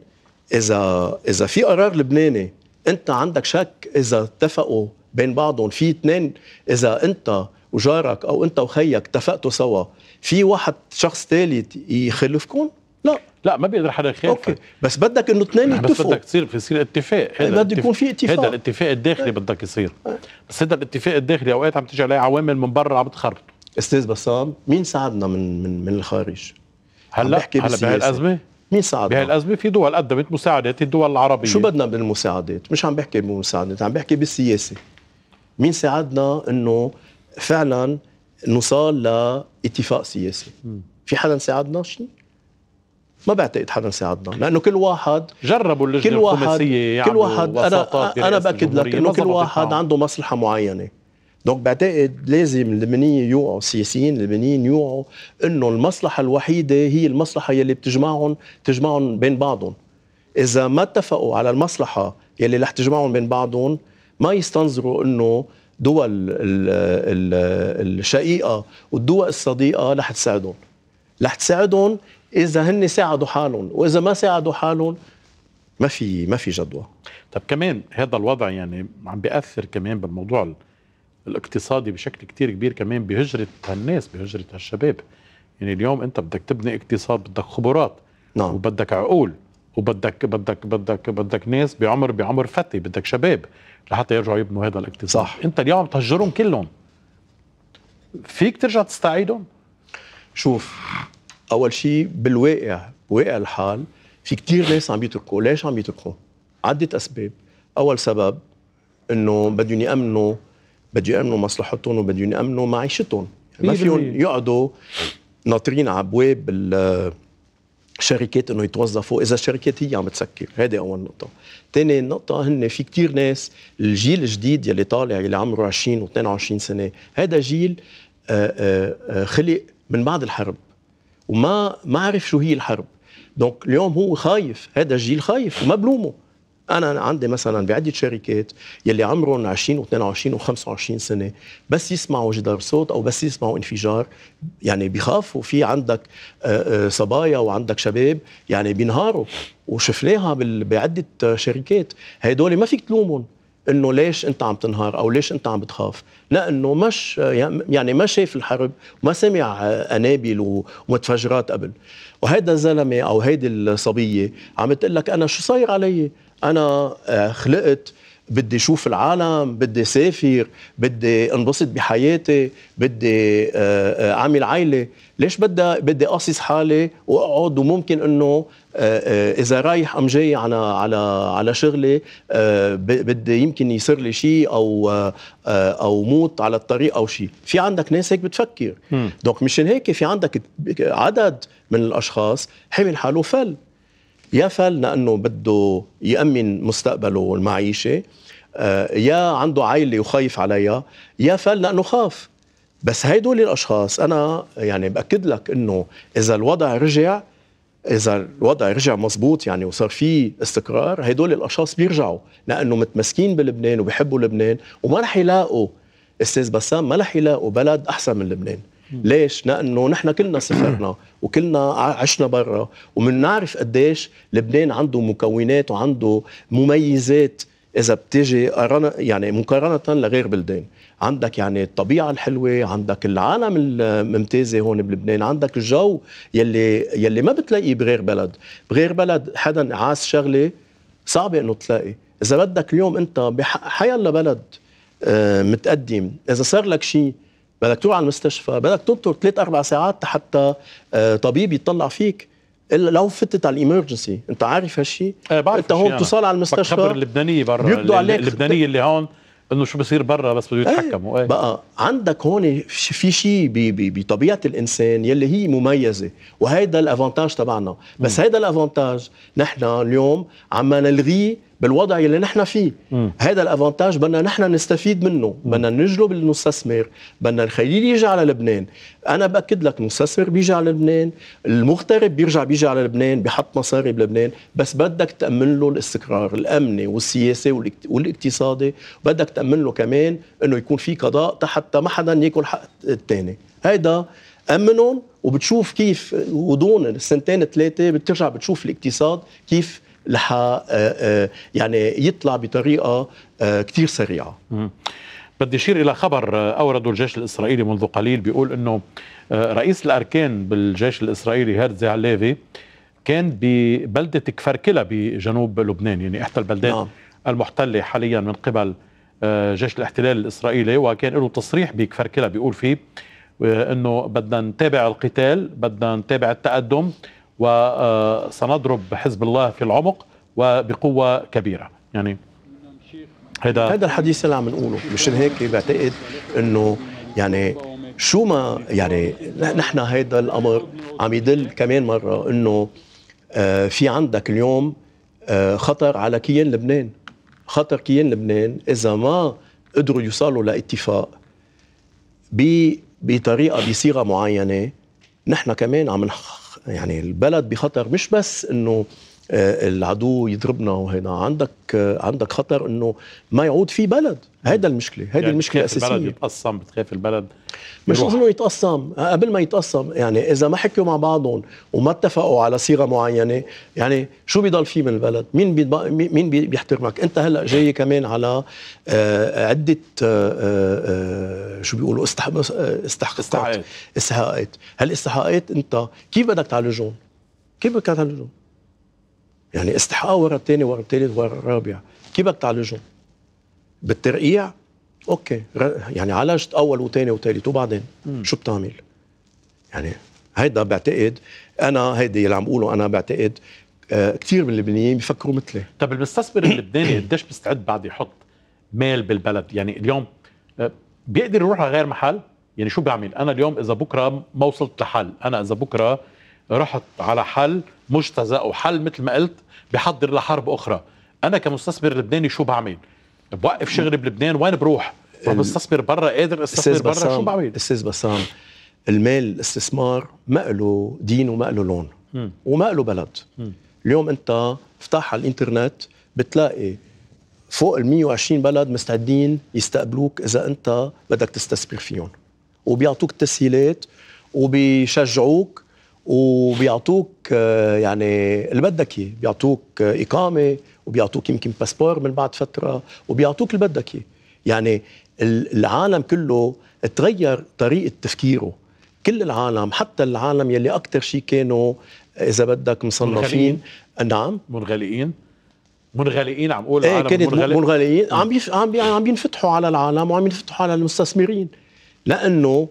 اذا اذا في قرار لبناني انت عندك شك اذا اتفقوا بين بعضهم في اثنين اذا انت وجارك او انت وخيك اتفقتوا سوا في واحد شخص ثالث يخلفكم لا لا ما بيقدر حدا يخالفك اوكي بس بدك انه اثنين يتفقوا بس بدك تصير يصير اتفاق هذا إيه، بده يكون في اتفاق هذا الاتفاق الداخلي إيه. بدك يصير إيه. بس هذا الاتفاق الداخلي اوقات عم تيجي عليه عوامل من برا عم تخربط استاذ بسام مين ساعدنا من من من الخارج هلا هلا بهالازمه مين ساعدنا؟ بهالأزمة في دول قدمت مساعدات الدول العربية شو بدنا بالمساعدات؟ مش عم بحكي بالمساعدات عم بحكي بالسياسة مين ساعدنا انه فعلا نوصل لاتفاق سياسي في حدا ساعدنا شيء؟ ما بعتقد حدا ساعدنا لانه كل واحد جربوا اللجنه كل واحد الخماسيه كل واحد انا انا باكد لك انه كل واحد عنده مصلحه معينه دونك بعتقد لازم اللبنانيين يوعوا السياسيين اللبنانيين يوعوا انه المصلحه الوحيده هي المصلحه يلي بتجمعهم تجمعهم بين بعضهم اذا ما اتفقوا على المصلحه يلي رح تجمعهم بين بعضهم ما يستنظروا انه دول الشقيقه والدول الصديقه رح تساعدهم رح تساعدهم اذا هن ساعدوا حالهم واذا ما ساعدوا حالهم ما في ما في جدوى طب كمان هذا الوضع يعني عم بياثر كمان بالموضوع الاقتصادي بشكل كتير كبير كمان بهجرة هالناس بهجرة هالشباب يعني اليوم انت بدك تبني اقتصاد بدك خبرات نعم. وبدك عقول وبدك بدك بدك بدك ناس بعمر بعمر فتي بدك شباب لحتى يرجعوا يبنوا هذا الاقتصاد صح. انت اليوم تهجرهم كلهم فيك ترجع تستعيدهم شوف اول شيء بالواقع بواقع الحال في كتير ناس عم يتركوا ليش عم يتركوا عدة أسباب أول سبب أنه بدهم يأمنوا بده يامنوا مصلحتهم وبده يامنوا معيشتهم يعني ما فيهم يقعدوا ناطرين على ابواب الشركات انه يتوظفوا اذا الشركات هي عم تسكر هذه اول نقطه ثاني نقطه هن في كثير ناس الجيل الجديد يلي طالع يلي عمره 20 و22 سنه هذا جيل آه، آه، آه، خلق من بعد الحرب وما ما عرف شو هي الحرب دونك اليوم هو خايف هذا الجيل خايف وما بلومه انا عندي مثلا بعده شركات يلي عمرهم 20 و22 و25 سنه بس يسمعوا جدار صوت او بس يسمعوا انفجار يعني بخافوا في عندك آه، آه، صبايا وعندك شباب يعني بينهاروا وشفناها بعده شركات هدول ما فيك تلومهم انه ليش انت عم تنهار او ليش انت عم بتخاف لانه مش يعني, يعني ما شاف الحرب وما سمع آه، انابل ومتفجرات قبل وهيدا الزلمه او هيدي الصبيه عم تقول لك انا شو صاير علي انا آه، خلقت بدي شوف العالم بدي سافر بدي انبسط بحياتي بدي آه، آه، اعمل عائله ليش بدي بدي قاصص حالي واقعد وممكن انه اذا رايح ام جاي على على على شغلي بدي يمكن يصير لي شيء او او موت على الطريق او شيء في عندك ناس هيك بتفكر دونك مشان هيك في عندك عدد من الاشخاص حمل حاله فل يا فال لانه بده يامن مستقبله والمعيشه آه، يا عنده عائله وخايف عليها يا فال لانه خاف بس هيدول الاشخاص انا يعني باكد لك انه اذا الوضع رجع اذا الوضع رجع مزبوط يعني وصار في استقرار هدول الاشخاص بيرجعوا لانه متمسكين بلبنان وبيحبوا لبنان وما رح يلاقوا استاذ بسام ما رح يلاقوا بلد احسن من لبنان ليش؟ لانه نحن كلنا سافرنا وكلنا عشنا برا ومنعرف قديش لبنان عنده مكونات وعنده مميزات اذا بتيجي يعني مقارنه لغير بلدان عندك يعني الطبيعه الحلوه عندك العالم الممتازه هون بلبنان عندك الجو يلي يلي ما بتلاقيه بغير بلد بغير بلد حدا عاس شغله صعبه انه تلاقي اذا بدك اليوم انت الله بلد آه، متقدم اذا صار لك شيء بدك تروح على المستشفى بدك تنطر ثلاث اربع ساعات حتى آه، طبيب يتطلع فيك الا لو فتت على الامرجنسي انت عارف هالشيء إيه، انت هون بتوصل على المستشفى خبر اللبنانيه برا بيقضوا عليك اللبنانيه اللي هون انه شو بصير برا بس بده إيه، يتحكموا ايه, بقى عندك هون في شيء بطبيعه الانسان يلي هي مميزه وهيدا الافونتاج تبعنا بس هيدا الافونتاج نحن اليوم عم نلغيه بالوضع اللي نحن فيه مم. هذا الافانتاج بدنا نحن نستفيد منه بدنا نجلب المستثمر بدنا نخليه يجي على لبنان انا باكد لك المستثمر بيجي على لبنان المغترب بيرجع بيجي على لبنان بحط مصاري بلبنان بس بدك تامن له الاستقرار الامني والسياسي والاقتصادي بدك تامن له كمان انه يكون في قضاء حتى ما حدا ياكل حق الثاني هيدا امنهم وبتشوف كيف ودون السنتين ثلاثه بترجع بتشوف الاقتصاد كيف لح آه، آه، يعني يطلع بطريقه آه، كثير سريعه بدي اشير الى خبر اورده الجيش الاسرائيلي منذ قليل بيقول انه رئيس الاركان بالجيش الاسرائيلي هيرتزي عليفي كان ببلده كفركله بجنوب لبنان يعني احدى البلدات نعم. المحتله حاليا من قبل جيش الاحتلال الاسرائيلي وكان له تصريح بكفركله بيقول فيه انه بدنا نتابع القتال بدنا نتابع التقدم وسنضرب حزب الله في العمق وبقوة كبيرة يعني هذا هذا الحديث اللي عم نقوله مشان هيك بعتقد انه يعني شو ما يعني نحن هذا الامر عم يدل كمان مره انه آه، في عندك اليوم آه، خطر على كيان لبنان خطر كيان لبنان اذا ما قدروا يوصلوا لاتفاق بطريقه بصيغه معينه نحن كمان عم يعني البلد بخطر مش بس انه آه، العدو يضربنا وهنا عندك آه، عندك خطر انه ما يعود في بلد هذا المشكله هذه يعني المشكله الاساسيه البلد يتقسم بتخاف البلد مش انه يتقسم آه، قبل ما يتقسم يعني اذا ما حكوا مع بعضهم وما اتفقوا على صيغه معينه يعني شو بيضل فيه من البلد مين مين بيحترمك انت هلا جاي كمان على عده شو بيقولوا استحقاقات استحقاقات هالاستحقاقات انت كيف بدك تعالجهم كيف بدك تعالجهم يعني استحقاق ورا الثاني ورا الثالث ورا الرابع كيف بدك تعالجهم؟ بالترقيع اوكي يعني عالجت اول وثاني وثالث وبعدين م. شو بتعمل؟ يعني هيدا بعتقد انا هيدي اللي عم بقوله انا بعتقد آه كثير من اللبنانيين بيفكروا مثلي طب المستثمر اللبناني قديش مستعد بعد يحط مال بالبلد؟ يعني اليوم آه، بيقدر يروح على غير محل؟ يعني شو بيعمل انا اليوم اذا بكره ما وصلت لحل، انا اذا بكره رحت على حل مجتزا او حل مثل ما قلت بحضر لحرب اخرى انا كمستثمر لبناني شو بعمل بوقف شغلي بلبنان وين بروح بستثمر برا قادر استثمر برا شو بعمل استاذ بسام المال الاستثمار ما له دين وما له لون وما له بلد اليوم انت افتح على الانترنت بتلاقي فوق ال 120 بلد مستعدين يستقبلوك اذا انت بدك تستثمر فيهم وبيعطوك تسهيلات وبيشجعوك وبيعطوك آه، يعني اللي بدك اياه بيعطوك آه، اقامه وبيعطوك يمكن باسبور من بعد فتره وبيعطوك اللي بدك اياه يعني العالم كله تغير طريقه تفكيره كل العالم حتى العالم يلي اكثر شيء كانوا اذا بدك مصنفين نعم منغلقين منغلقين عم اقول ايه كانت منغلق. منغلقين عم عم عم بينفتحوا على العالم وعم ينفتحوا على المستثمرين لانه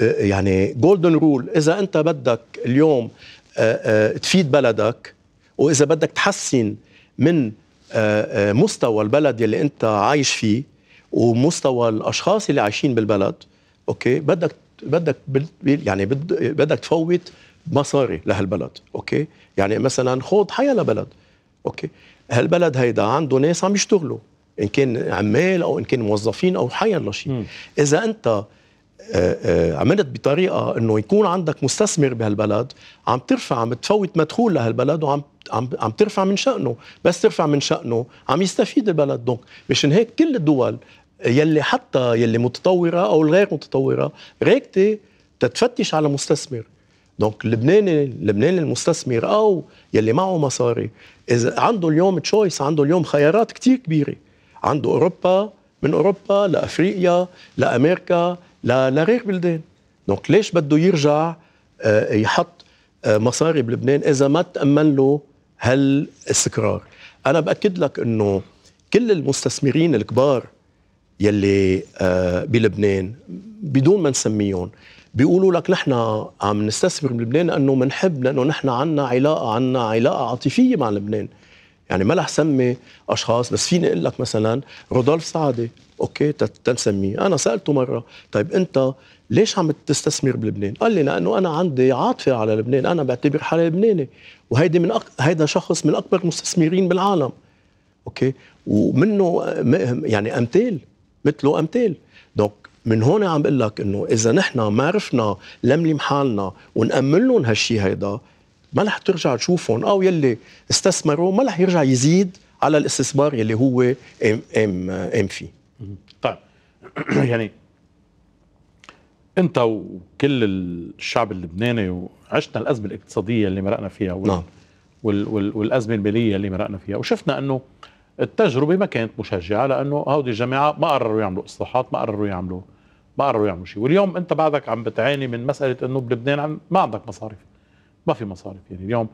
يعني جولدن رول اذا انت بدك اليوم آه، آه، تفيد بلدك واذا بدك تحسن من آه، مستوى البلد اللي انت عايش فيه ومستوى الاشخاص اللي عايشين بالبلد اوكي بدك بدك يعني بدك تفوت مصاري لهالبلد اوكي يعني مثلا خوض حيا لبلد اوكي هالبلد هيدا عنده ناس عم يشتغلوا ان كان عمال او ان كان موظفين او حيا لشيء اذا انت آه، آه، عملت بطريقه انه يكون عندك مستثمر بهالبلد عم ترفع عم تفوت مدخول لهالبلد وعم عم عم ترفع من شأنه بس ترفع من شأنه عم يستفيد البلد دونك مشان هيك كل الدول يلي حتى يلي متطوره او الغير متطوره ريكتة تتفتش على مستثمر دونك اللبناني اللبناني المستثمر او يلي معه مصاري اذا عنده اليوم تشويس عنده اليوم خيارات كتير كبيره عنده اوروبا من اوروبا لافريقيا لامريكا لغير بلدان دونك ليش بده يرجع آه، يحط آه، مصاري بلبنان اذا ما تامن له هالاستقرار انا باكد لك انه كل المستثمرين الكبار يلي آه، بلبنان بدون ما نسميهم بيقولوا لك نحن عم نستثمر بلبنان لانه بنحب لانه نحن عنا علاقه عنا علاقه عاطفيه مع لبنان يعني ما رح سمي اشخاص بس فيني اقول لك مثلا رودولف سعدي اوكي تنسميه انا سالته مره طيب انت ليش عم تستثمر بلبنان قال لي لانه انا عندي عاطفه على لبنان انا بعتبر حالي لبناني وهيدي من أك... هيدا شخص من اكبر المستثمرين بالعالم اوكي ومنه يعني امثال مثله امثال دونك من هون عم بقول لك انه اذا نحن ما عرفنا لملم حالنا ونامن لهم هالشيء هيدا ما رح ترجع تشوفهم او يلي استثمروا ما رح يرجع يزيد على الاستثمار يلي هو ام ام ام فيه طيب يعني انت وكل الشعب اللبناني وعشنا الازمه الاقتصاديه اللي مرقنا فيها وال نعم. وال وال والازمه الماليه اللي مرقنا فيها وشفنا انه التجربه ما كانت مشجعه لانه هودي الجماعه ما قرروا يعملوا اصلاحات ما قرروا يعملوا ما قرروا يعملوا شيء واليوم انت بعدك عم بتعاني من مساله انه بلبنان ما عندك مصاري ما في مصارف يعني اليوم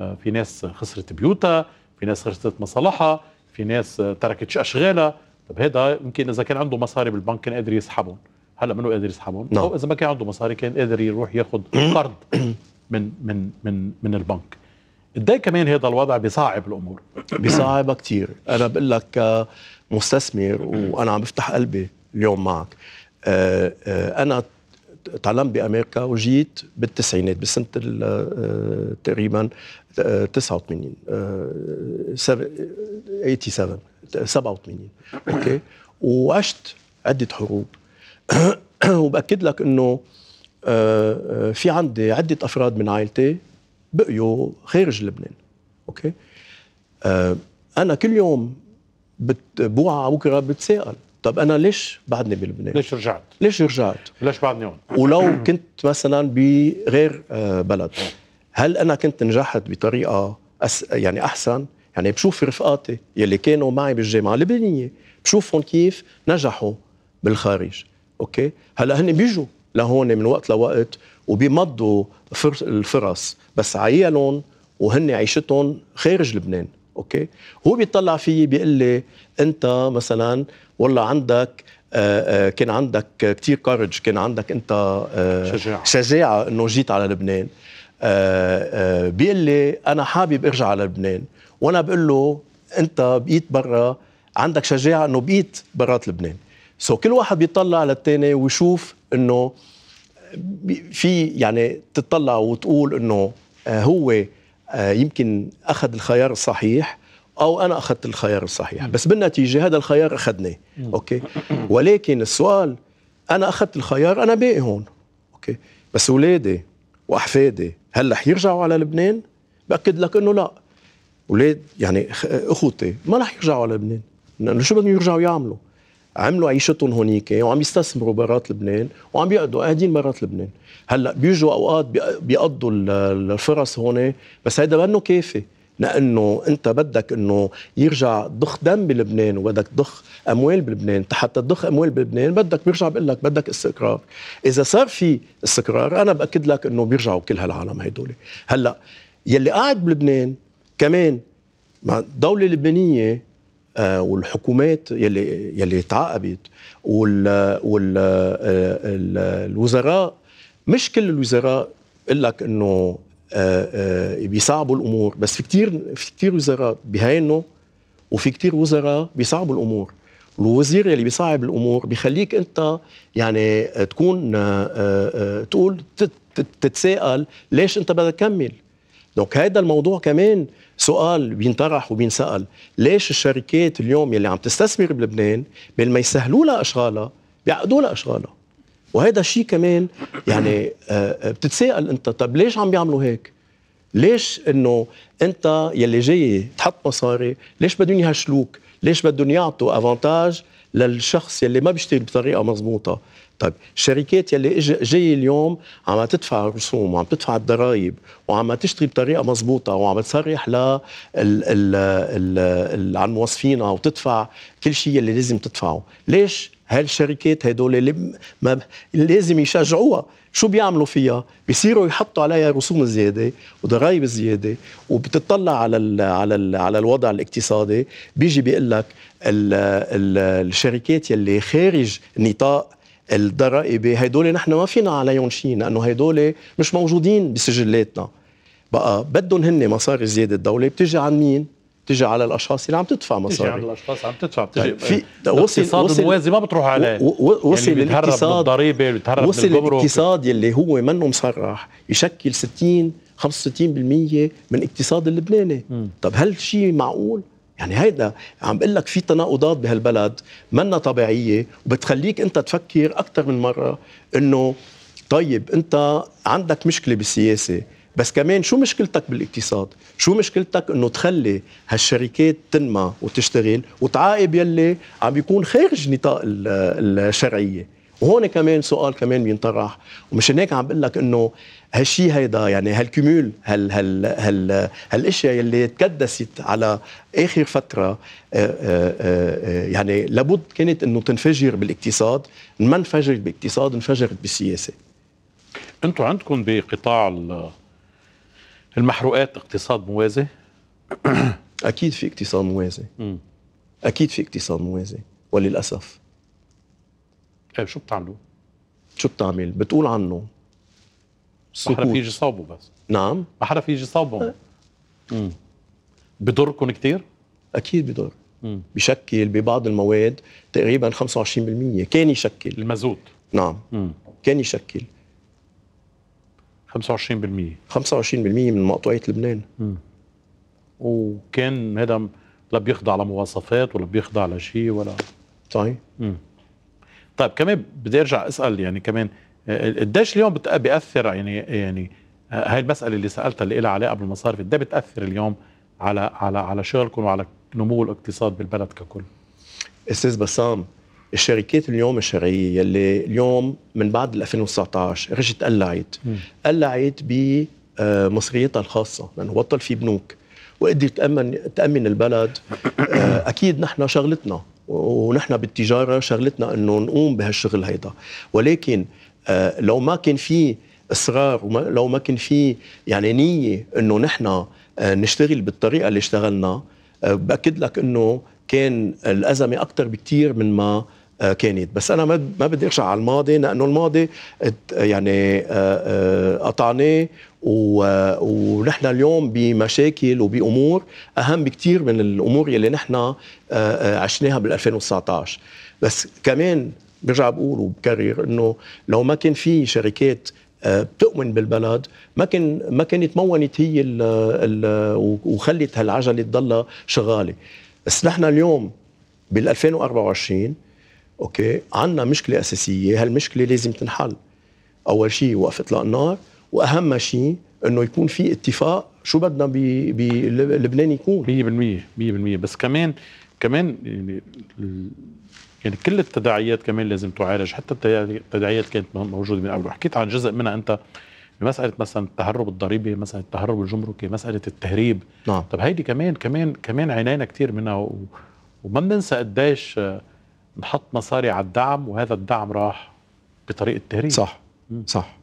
آه، في ناس خسرت بيوتها في ناس خسرت مصالحها في ناس آه، تركت اشغالها طب هذا يمكن اذا كان عنده مصاري بالبنك كان قادر يسحبهم هلا منو قادر يسحبهم نعم. او اذا ما كان عنده مصاري كان قادر يروح ياخذ قرض من من من من البنك قد كمان هذا الوضع بيصعب الامور بيصعبها كثير انا بقول لك آه، مستثمر وانا عم بفتح قلبي اليوم معك انا تعلمت بامريكا وجيت بالتسعينات بسنه آه، تقريبا 89 87 87 اوكي وعشت عده حروب وباكد لك انه آه، آه، في عندي عده افراد من عائلتي بقيوا خارج لبنان اوكي انا كل يوم بوعى بكره بتساءل طب انا ليش بعدني بلبنان؟ ليش رجعت؟ ليش رجعت؟ ليش بعدني هون؟ ولو كنت مثلا بغير آه، بلد هل انا كنت نجحت بطريقه أس يعني احسن؟ يعني بشوف رفقاتي يلي كانوا معي بالجامعه اللبنانيه بشوفهم كيف نجحوا بالخارج اوكي هلا هن بيجوا لهون من وقت لوقت وبيمضوا الفرص بس عيالهم وهن عيشتهم خارج لبنان اوكي هو بيطلع فيي بيقول لي انت مثلا والله عندك آه، آه، كان عندك كتير كارج كان عندك انت آه، شجاعه شجاعه انه جيت على لبنان بيقول لي انا حابب ارجع على لبنان وانا بقول له انت بقيت برا عندك شجاعه انه بقيت برات لبنان سو so كل واحد بيطلع على الثاني ويشوف انه في يعني تطلع وتقول انه هو آه، يمكن اخذ الخيار الصحيح او انا اخذت الخيار الصحيح بس بالنتيجه هذا الخيار اخذني اوكي ولكن السؤال انا اخذت الخيار انا باقي هون اوكي بس اولادي واحفادي هل رح يرجعوا على لبنان باكد لك انه لا اولاد يعني اخوتي ما رح يرجعوا على لبنان لانه شو بدهم يرجعوا يعملوا عملوا عيشتهم هونيك وعم يستثمروا برات لبنان وعم يقعدوا قاعدين برات لبنان هلا بيجوا اوقات بيقضوا الفرص هون بس هيدا منه كافي لانه انت بدك انه يرجع ضخ دم بلبنان وبدك ضخ اموال بلبنان حتى تضخ اموال بلبنان بدك بيرجع بقول لك بدك استقرار اذا صار في استقرار انا باكد لك انه بيرجعوا كل هالعالم هدول هلا يلي قاعد بلبنان كمان مع الدولة اللبنانية آه، والحكومات يلي يلي تعاقبت وال وال آه، الوزراء مش كل الوزراء بقول لك انه آه، بيصعبوا الامور بس في كثير في كثير وزراء بهينوا وفي كثير وزراء بيصعبوا الامور الوزير يلي بيصعب الامور بخليك انت يعني تكون تقول تتساءل ليش انت بدك تكمل دونك هذا الموضوع كمان سؤال بينطرح وبينسال ليش الشركات اليوم يلي عم تستثمر بلبنان بين ما يسهلوا لها اشغالها بيعقدوا لها اشغالها وهذا الشيء كمان يعني آه، آه، بتتساءل انت طب ليش عم بيعملوا هيك ليش انه انت يلي جاي تحط مصاري ليش بدهم يهشلوك ليش بدهم يعطوا افانتاج للشخص يلي ما بيشتغل بطريقه مضبوطه طيب الشركات يلي جاي اليوم عم تدفع رسوم وعم تدفع الضرائب وعم تشتري بطريقه مضبوطه وعم تصرح ل عن موظفينها وتدفع كل شيء اللي لازم تدفعه ليش هالشركات هدول اللي ما لازم يشجعوها شو بيعملوا فيها بيصيروا يحطوا عليها رسوم زياده وضرائب زياده وبتطلع على ال على الـ على الوضع الاقتصادي بيجي بيقول لك الشركات يلي خارج نطاق الضرائب هدول نحن ما فينا عليهم شيء لانه هدول مش موجودين بسجلاتنا بقى بدهم هن مصاري زياده الدوله بتجي عن مين؟ بتجي على الاشخاص اللي عم تدفع مصاري بتجي على الاشخاص عم تدفع بتجي طيب، طيب، في طيب، وصل وصل الموازي ما بتروح عليه وصل يعني الاقتصاد الضريبه بيتهرب وصل الاقتصاد يلي هو منه مصرح يشكل 60 65% من اقتصاد اللبناني م. طب هل شيء معقول يعني هيدا عم بقول لك في تناقضات بهالبلد منا طبيعيه وبتخليك انت تفكر اكثر من مره انه طيب انت عندك مشكله بالسياسه بس كمان شو مشكلتك بالاقتصاد؟ شو مشكلتك انه تخلي هالشركات تنمى وتشتغل وتعاقب يلي عم بيكون خارج نطاق الشرعيه؟ وهون كمان سؤال كمان بينطرح ومشان هيك عم بقول لك انه هالشيء هيدا يعني هالكمول هال هال هال هالاشياء يلي تكدست على اخر فتره آه، آه، آه، يعني لابد كانت انه تنفجر بالاقتصاد ما انفجرت بالاقتصاد انفجرت بالسياسه انتم عندكم بقطاع المحروقات اقتصاد موازي اكيد في اقتصاد موازي اكيد في اقتصاد موازي وللاسف إيه، شو بتعملوا شو بتعمل بتقول عنه ما حدا يجي صوبه بس نعم ما حدا يجي صوبه أه. بضركم كثير؟ اكيد بضر بشكل ببعض المواد تقريبا 25% كان يشكل المازوت نعم مم. كان يشكل 25% 25% من مقطوعات لبنان مم. وكان هذا لا بيخضع لمواصفات ولا بيخضع لشيء ولا طيب مم. طيب كمان بدي ارجع اسال يعني كمان قديش اليوم بياثر يعني يعني آه، هاي المساله اللي سالتها اللي لها علاقه بالمصارف قد بتاثر اليوم على على على شغلكم وعلى نمو الاقتصاد بالبلد ككل استاذ بسام الشركات اليوم الشرعيه اللي اليوم من بعد 2019 رجت قلعت قلعت بمصريتها آه، الخاصه لانه بطل في بنوك وقدرت تامن تامن البلد آه، اكيد نحن شغلتنا ونحن بالتجاره شغلتنا انه نقوم بهالشغل هيدا ولكن آه، لو ما كان في اصرار لو ما كان في يعني نيه انه نحن آه، نشتغل بالطريقه اللي اشتغلنا آه، باكد لك انه كان الازمه اكثر بكثير من ما كانت بس انا ما بدي ارجع على الماضي لانه الماضي يعني قطعناه ونحن اليوم بمشاكل وبامور اهم بكثير من الامور اللي نحن عشناها بال 2019 بس كمان برجع بقول وبكرر انه لو ما كان في شركات آه، بتؤمن بالبلد ما كان ما كانت مونت هي الـ الـ وخلت هالعجله تضلها شغاله بس نحن اليوم بال 2024 اوكي عندنا مشكله اساسيه هالمشكله لازم تنحل اول شيء وقف اطلاق النار واهم شيء انه يكون في اتفاق شو بدنا بلبنان يكون 100% 100% بس كمان كمان يعني يعني كل التداعيات كمان لازم تعالج حتى التداعيات كانت موجوده من قبل وحكيت عن جزء منها انت بمساله مثلا التهرب الضريبي مساله التهرب الجمركي مساله التهريب نعم. طب هيدي كمان كمان كمان عينينا كثير منها و... وما بننسى قديش نحط مصاري على الدعم وهذا الدعم راح بطريقه تهريب صح م. صح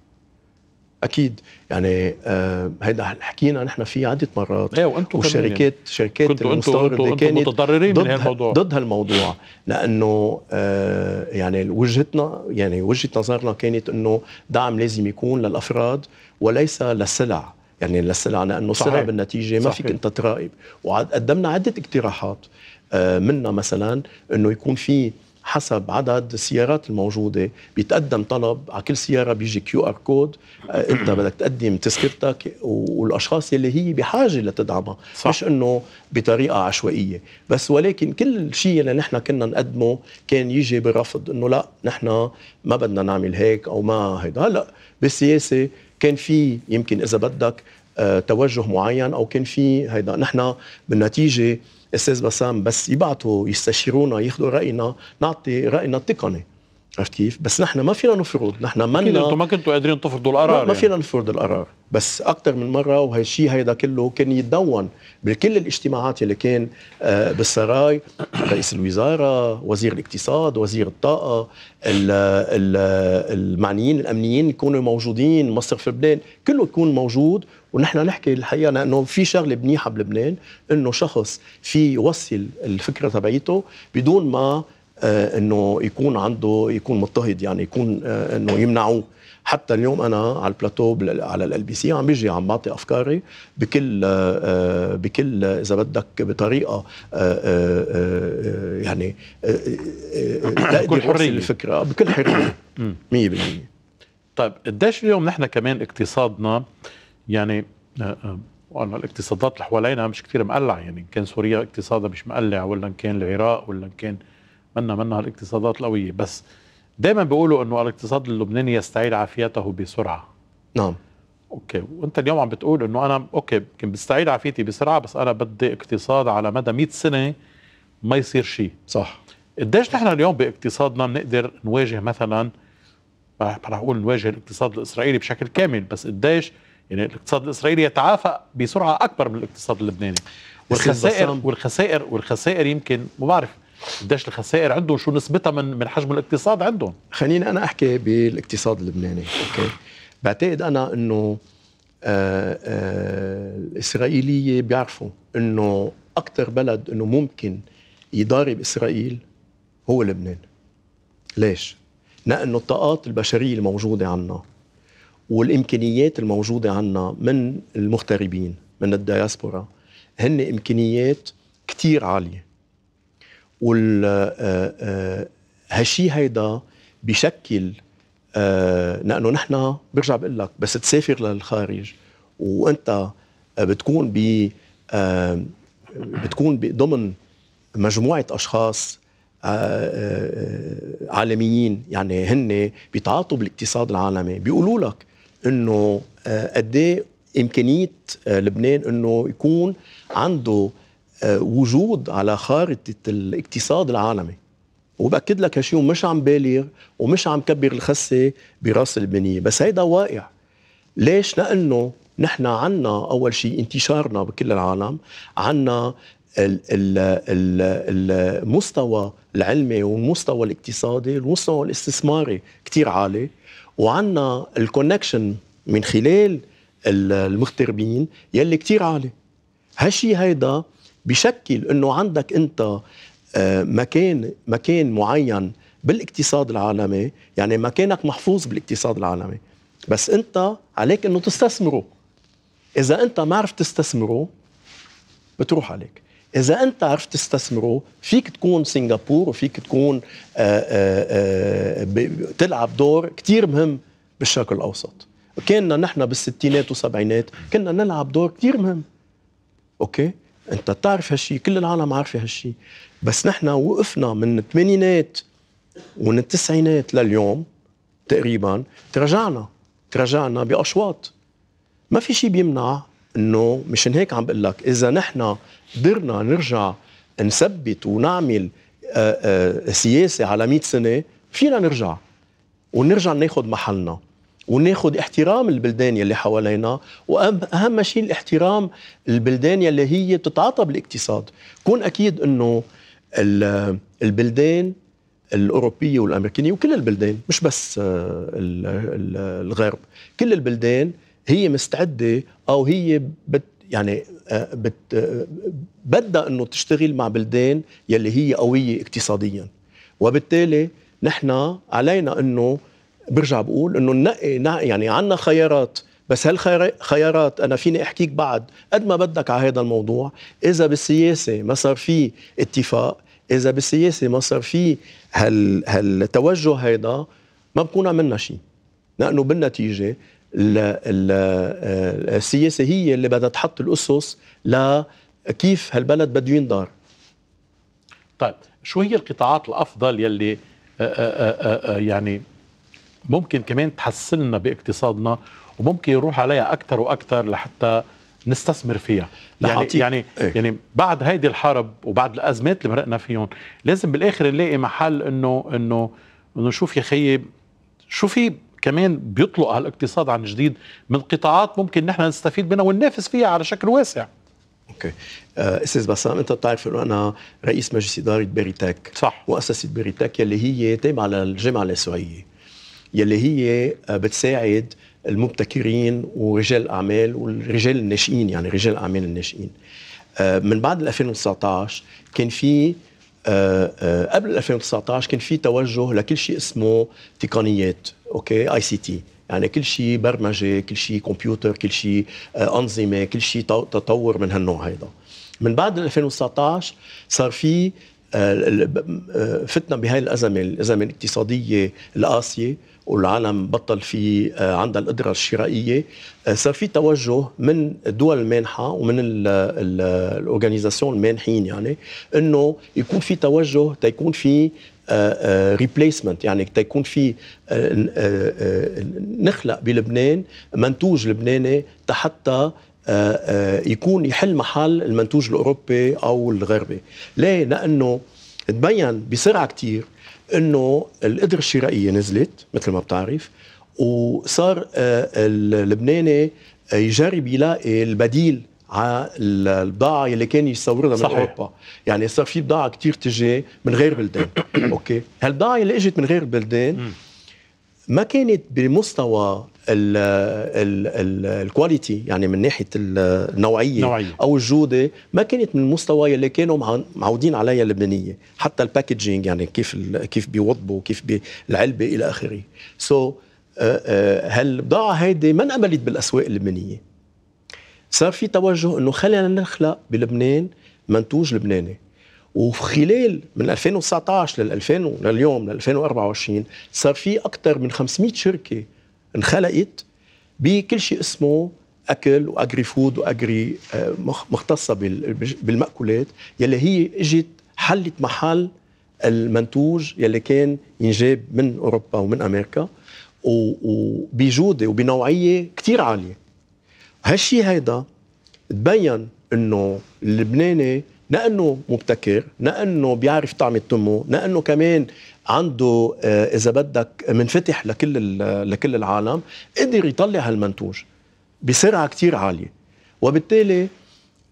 اكيد يعني آه هيدا حكينا نحن فيه عده مرات ايه وانتم والشركات يعني. شركات كنتوا اللي كانت متضررين ضد من هالموضوع ضد هالموضوع لانه آه يعني وجهتنا يعني وجهه نظرنا كانت انه دعم لازم يكون للافراد وليس للسلع يعني للسلع لانه السلع بالنتيجه صحيح. ما فيك انت تراقب وقدمنا عده اقتراحات آه، منها مثلا انه يكون في حسب عدد السيارات الموجودة بيتقدم طلب على كل سيارة بيجي كيو آر كود آه، أنت بدك تقدم تذكرتك والأشخاص اللي هي بحاجة لتدعمها صح. مش أنه بطريقة عشوائية بس ولكن كل شيء اللي نحن كنا نقدمه كان يجي برفض أنه لا نحن ما بدنا نعمل هيك أو ما هيدا هلا بالسياسة كان في يمكن إذا بدك آه، توجه معين أو كان في هيدا نحن بالنتيجة استاذ بسام بس يبعثوا يستشيرونا ياخذوا راينا نعطي راينا التقني عرفت كيف؟ بس نحن ما فينا نفرض نحن ما انتم ما كنتوا قادرين تفرضوا القرار ما, ما يعني. فينا نفرض القرار بس اكثر من مره وهالشيء هيدا كله كان يتدون بكل الاجتماعات اللي كان آه، بالسراي رئيس الوزاره، وزير الاقتصاد، وزير الطاقه، الـ الـ المعنيين الامنيين يكونوا موجودين، مصرف لبنان، كله يكون موجود ونحن نحكي الحقيقه لانه في شغله منيحه بلبنان انه شخص في يوصل الفكره تبعيته بدون ما آه، انه يكون عنده يكون مضطهد يعني يكون آه، انه يمنعوه حتى اليوم انا على البلاتو على ال بي سي عم بيجي عم بعطي افكاري بكل آه، بكل اذا بدك بطريقه يعني بكل حريه الفكره بكل حريه 100% طيب قديش اليوم نحن كمان اقتصادنا آه يعني آه، آه، الاقتصادات اللي حوالينا مش كثير مقلع يعني ان كان سوريا اقتصادها مش مقلع ولا ان كان العراق ولا ان كان منا منا الاقتصادات القويه بس دائما بيقولوا انه الاقتصاد اللبناني يستعيد عافيته بسرعه نعم اوكي وانت اليوم عم بتقول انه انا اوكي يمكن بستعيد عافيتي بسرعه بس انا بدي اقتصاد على مدى 100 سنه ما يصير شيء صح قديش نحن اليوم باقتصادنا بنقدر نواجه مثلا رح اقول نواجه الاقتصاد الاسرائيلي بشكل كامل بس قديش يعني الاقتصاد الاسرائيلي يتعافى بسرعه اكبر من الاقتصاد اللبناني والخسائر والخسائر والخسائر يمكن ما بعرف قديش الخسائر عندهم شو نسبتها من من حجم الاقتصاد عندهم خليني انا احكي بالاقتصاد اللبناني اوكي بعتقد انا انه آه، آه، الاسرائيليه بيعرفوا انه اكثر بلد انه ممكن يضارب اسرائيل هو لبنان ليش؟ لانه الطاقات البشريه الموجوده عندنا والامكانيات الموجوده عندنا من المغتربين من الدياسبورا هن امكانيات كثير عاليه وال آه، آه، هالشيء هيدا بشكل آه، لانه نحن برجع بقول لك بس تسافر للخارج وانت بتكون ب بتكون ضمن مجموعه اشخاص عالميين يعني هن بيتعاطوا بالاقتصاد العالمي بيقولوا لك انه آه، قد إيه امكانيه آه، لبنان انه يكون عنده آه، وجود على خارطه الاقتصاد العالمي وباكد لك هالشيء ومش عم بالغ ومش عم كبر الخسه براس اللبنانيه بس هيدا واقع ليش لانه نحن عنا اول شيء انتشارنا بكل العالم عنا المستوى العلمي والمستوى الاقتصادي والمستوى الاستثماري كتير عالي وعندنا الكونكشن من خلال المغتربين يلي كتير عالي هالشي هيدا بشكل انه عندك انت آه، مكان مكان معين بالاقتصاد العالمي يعني مكانك محفوظ بالاقتصاد العالمي بس انت عليك انه تستثمره اذا انت ما عرفت تستثمره بتروح عليك اذا انت عرفت تستثمره فيك تكون سنغافور وفيك تكون آه، آه، آه، تلعب دور كتير مهم بالشرق الاوسط كنا نحن بالستينات والسبعينات كنا نلعب دور كتير مهم اوكي انت بتعرف هالشي كل العالم عارفه هالشي بس نحن وقفنا من الثمانينات ومن التسعينات لليوم تقريبا تراجعنا تراجعنا باشواط ما في شيء بيمنع انه مشان هيك عم بقول لك اذا نحن قدرنا نرجع نثبت ونعمل آه، آه، سياسه على 100 سنه فينا نرجع ونرجع ناخذ محلنا وناخذ احترام البلدان يلي حوالينا واهم شيء الاحترام البلدان يلي هي بتتعاطى بالاقتصاد كون اكيد انه البلدان الاوروبيه والامريكيه وكل البلدان مش بس آه، الغرب كل البلدان هي مستعده او هي بت يعني آه، بت آه، بدها انه تشتغل مع بلدان يلي هي قويه اقتصاديا وبالتالي نحن علينا انه برجع بقول انه ننقي يعني عندنا خيارات بس هالخيارات انا فيني احكيك بعد قد ما بدك على هذا الموضوع اذا بالسياسه ما صار في اتفاق اذا بالسياسه ما صار في هال هالتوجه هيدا ما بكون عملنا شيء لانه بالنتيجه آه، السياسه هي اللي بدها تحط الاسس لكيف هالبلد بده يندار طيب شو هي القطاعات الافضل يلي آه، آه، يعني ممكن كمان تحسننا باقتصادنا وممكن يروح عليها اكثر واكثر لحتى نستثمر فيها يعني يعني ايه؟ يعني بعد هيدي الحرب وبعد الازمات اللي مرقنا فيهم لازم بالاخر نلاقي محل انه انه انه شوف يا خيي شو في كمان بيطلق هالاقتصاد عن جديد من قطاعات ممكن نحن نستفيد منها وننافس فيها على شكل واسع اوكي آه، استاذ بسام انت بتعرف انه انا رئيس مجلس اداره بيريتك صح مؤسسه بيريتك يلي هي تابعه للجامعه الاسرائيليه يلي هي آه، بتساعد المبتكرين ورجال الاعمال والرجال الناشئين يعني رجال الاعمال الناشئين آه، من بعد 2019 كان في آه، آه، قبل 2019 كان في توجه لكل شيء اسمه تقنيات اوكي اي سي تي يعني كل شيء برمجه كل شيء كمبيوتر كل شيء آه، انظمه كل شيء تطور من هالنوع هيدا من بعد 2019 صار في فتنا بهاي الازمه الازمه الاقتصاديه القاسيه والعالم بطل في آه، عندها القدره الشرائيه آه، صار في توجه من الدول المانحه ومن الأورغانيزاسيون المانحين يعني انه يكون في توجه تيكون في ريبليسمنت آه، يعني تيكون في نخلق بلبنان منتوج لبناني حتى يكون يحل محل المنتوج الاوروبي او الغربي ليه لانه تبين بسرعه كثير انه القدره الشرائيه نزلت مثل ما بتعرف وصار آه، اللبناني آه، يجرب يلاقي البديل على البضاعه اللي كان يستوردها من اوروبا يعني صار في بضاعه كثير تجي من غير بلدان اوكي هالبضاعه اللي اجت من غير بلدان ما كانت بمستوى الكواليتي يعني من ناحيه النوعيه نوعية. او الجوده ما كانت من المستوى اللي كانوا معودين عليها اللبنانيه حتى الباكجينج يعني كيف كيف بيوضبوا كيف العلبه الى اخره سو آه، آه، هالبضاعه هيدي ما انقبلت بالاسواق اللبنانيه صار في توجه انه خلينا نخلق بلبنان منتوج لبناني وخلال من 2019 لل 2000 لليوم لل 2024 صار في اكثر من 500 شركه انخلقت بكل شيء اسمه اكل واجري فود واجري آه، مختصه بالماكولات يلي هي اجت حلت محل المنتوج يلي كان ينجاب من اوروبا ومن امريكا وبجوده وبنوعيه كثير عاليه هالشيء هيدا تبين انه اللبناني لا انه مبتكر لا انه بيعرف طعم التمو لا انه كمان عنده آه، اذا بدك منفتح لكل لكل العالم قدر يطلع هالمنتوج بسرعه كثير عاليه وبالتالي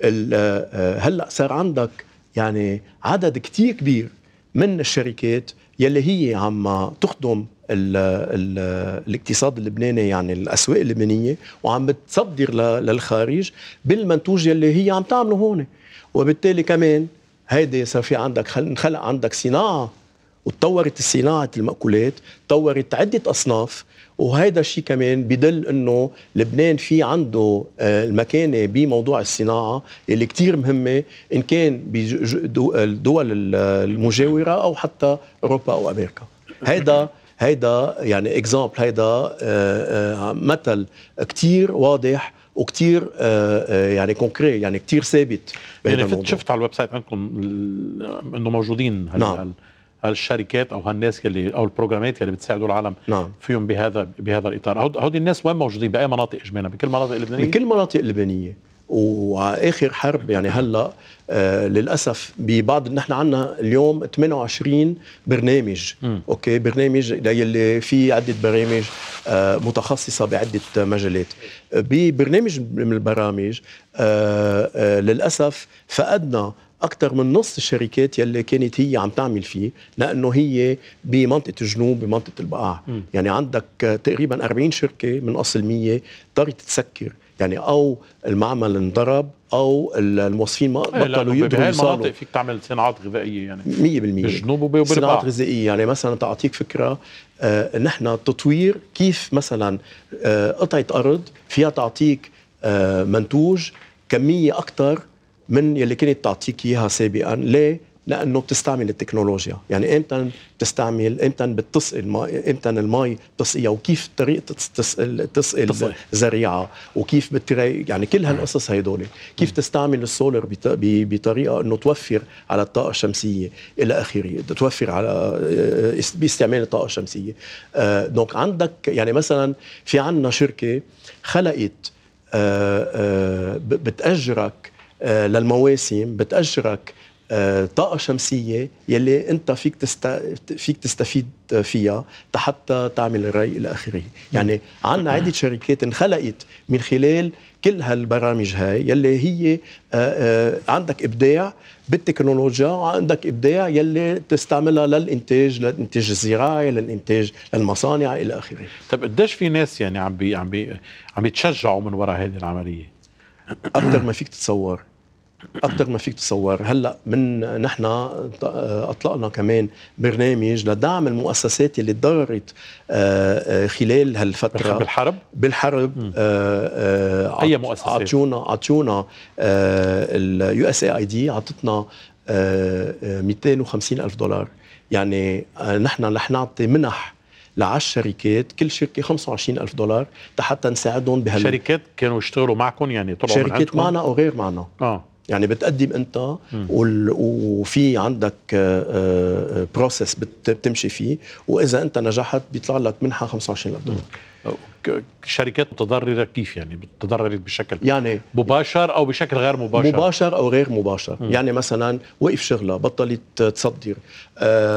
آه، هلا صار عندك يعني عدد كثير كبير من الشركات يلي هي عم تخدم الـ الـ الاقتصاد اللبناني يعني الاسواق اللبنانيه وعم بتصدر للخارج بالمنتوج يلي هي عم تعمله هون وبالتالي كمان هيدي صار في عندك خلق عندك صناعه وتطورت صناعة المأكولات تطورت عدة أصناف وهيدا الشيء كمان بدل انه لبنان في عنده آه، المكانه بموضوع الصناعه اللي كتير مهمه ان كان بالدول المجاوره او حتى اوروبا او امريكا هيدا هيدا يعني اكزامبل هيدا آه، آه، مثل كتير واضح وكتير يعني كونكري يعني كتير ثابت يعني شفت على الويب سايت عندكم انه موجودين هلا نعم. هالشركات او هالناس يلي او البروجرامات يلي بتساعدوا العالم نعم. فيهم بهذا بهذا الاطار هودي الناس وين موجودين باي مناطق اجمالا بكل المناطق اللبنانيه بكل المناطق اللبنانيه واخر حرب يعني هلا آه للاسف ببعض نحن عندنا اليوم 28 برنامج م. اوكي برنامج يلي في عده برامج آه متخصصه بعده مجالات ببرنامج من البرامج آه آه للاسف فقدنا اكثر من نص الشركات يلي كانت هي عم تعمل فيه لانه هي بمنطقه الجنوب بمنطقه البقاع م. يعني عندك تقريبا 40 شركه من اصل 100 اضطرت تسكر يعني او المعمل انضرب او الموظفين ما إيه، بطلوا يقدروا يصالوا المناطق فيك تعمل صناعات غذائيه يعني 100% بالجنوب وبالبقاع صناعات غذائيه يعني مثلا تعطيك فكره آه نحن تطوير كيف مثلا آه قطعه ارض فيها تعطيك آه منتوج كميه اكثر من يلي كانت تعطيك اياها سابقا ليه؟ لانه بتستعمل التكنولوجيا يعني امتى بتستعمل امتى بتسقي المي امتى المي بتسقيها وكيف طريقه تسقي تسقي الزريعه وكيف بتري يعني كل هالقصص هيدول كيف تستعمل السولر بطريقه انه توفر على الطاقه الشمسيه الى اخره توفر على آه، باستعمال الطاقه الشمسيه آه، دونك عندك يعني مثلا في عندنا شركه خلقت آه، بتاجرك آه، للمواسم بتأجرك آه، طاقة شمسية يلي أنت فيك تست... فيك تستفيد فيها حتى تعمل الري إلى آخره يعني عندنا عدة شركات انخلقت من خلال كل هالبرامج هاي يلي هي آه، عندك إبداع بالتكنولوجيا وعندك إبداع يلي تستعملها للإنتاج للإنتاج الزراعي للإنتاج للمصانع إلى آخره طيب قديش في ناس يعني عم بي عم بي عم يتشجعوا من وراء هذه العملية؟ أكثر ما فيك تتصور اكثر ما فيك تصور هلا من نحن آه، اطلقنا كمان برنامج لدعم المؤسسات اللي تضررت آه، آه، خلال هالفتره بالحرب بالحرب اي مؤسسات اعطونا اعطونا اليو اس اي دي اعطتنا 250 الف دولار يعني نحن رح نعطي منح لعشر شركات كل شركة 25 ألف دولار حتى نساعدهم بهال شركات كانوا يشتغلوا معكم يعني طلعوا شركات معنا أو غير معنا آه. يعني بتقدم انت وفي عندك آه، آه، بروسيس بتمشي فيه واذا انت نجحت بيطلع لك منحه 25 دولار شركات متضررة كيف يعني تضررت بشكل يعني مباشر أو بشكل غير مباشر مباشر أو غير مباشر م. يعني مثلا وقف شغلها بطلت تصدر آه،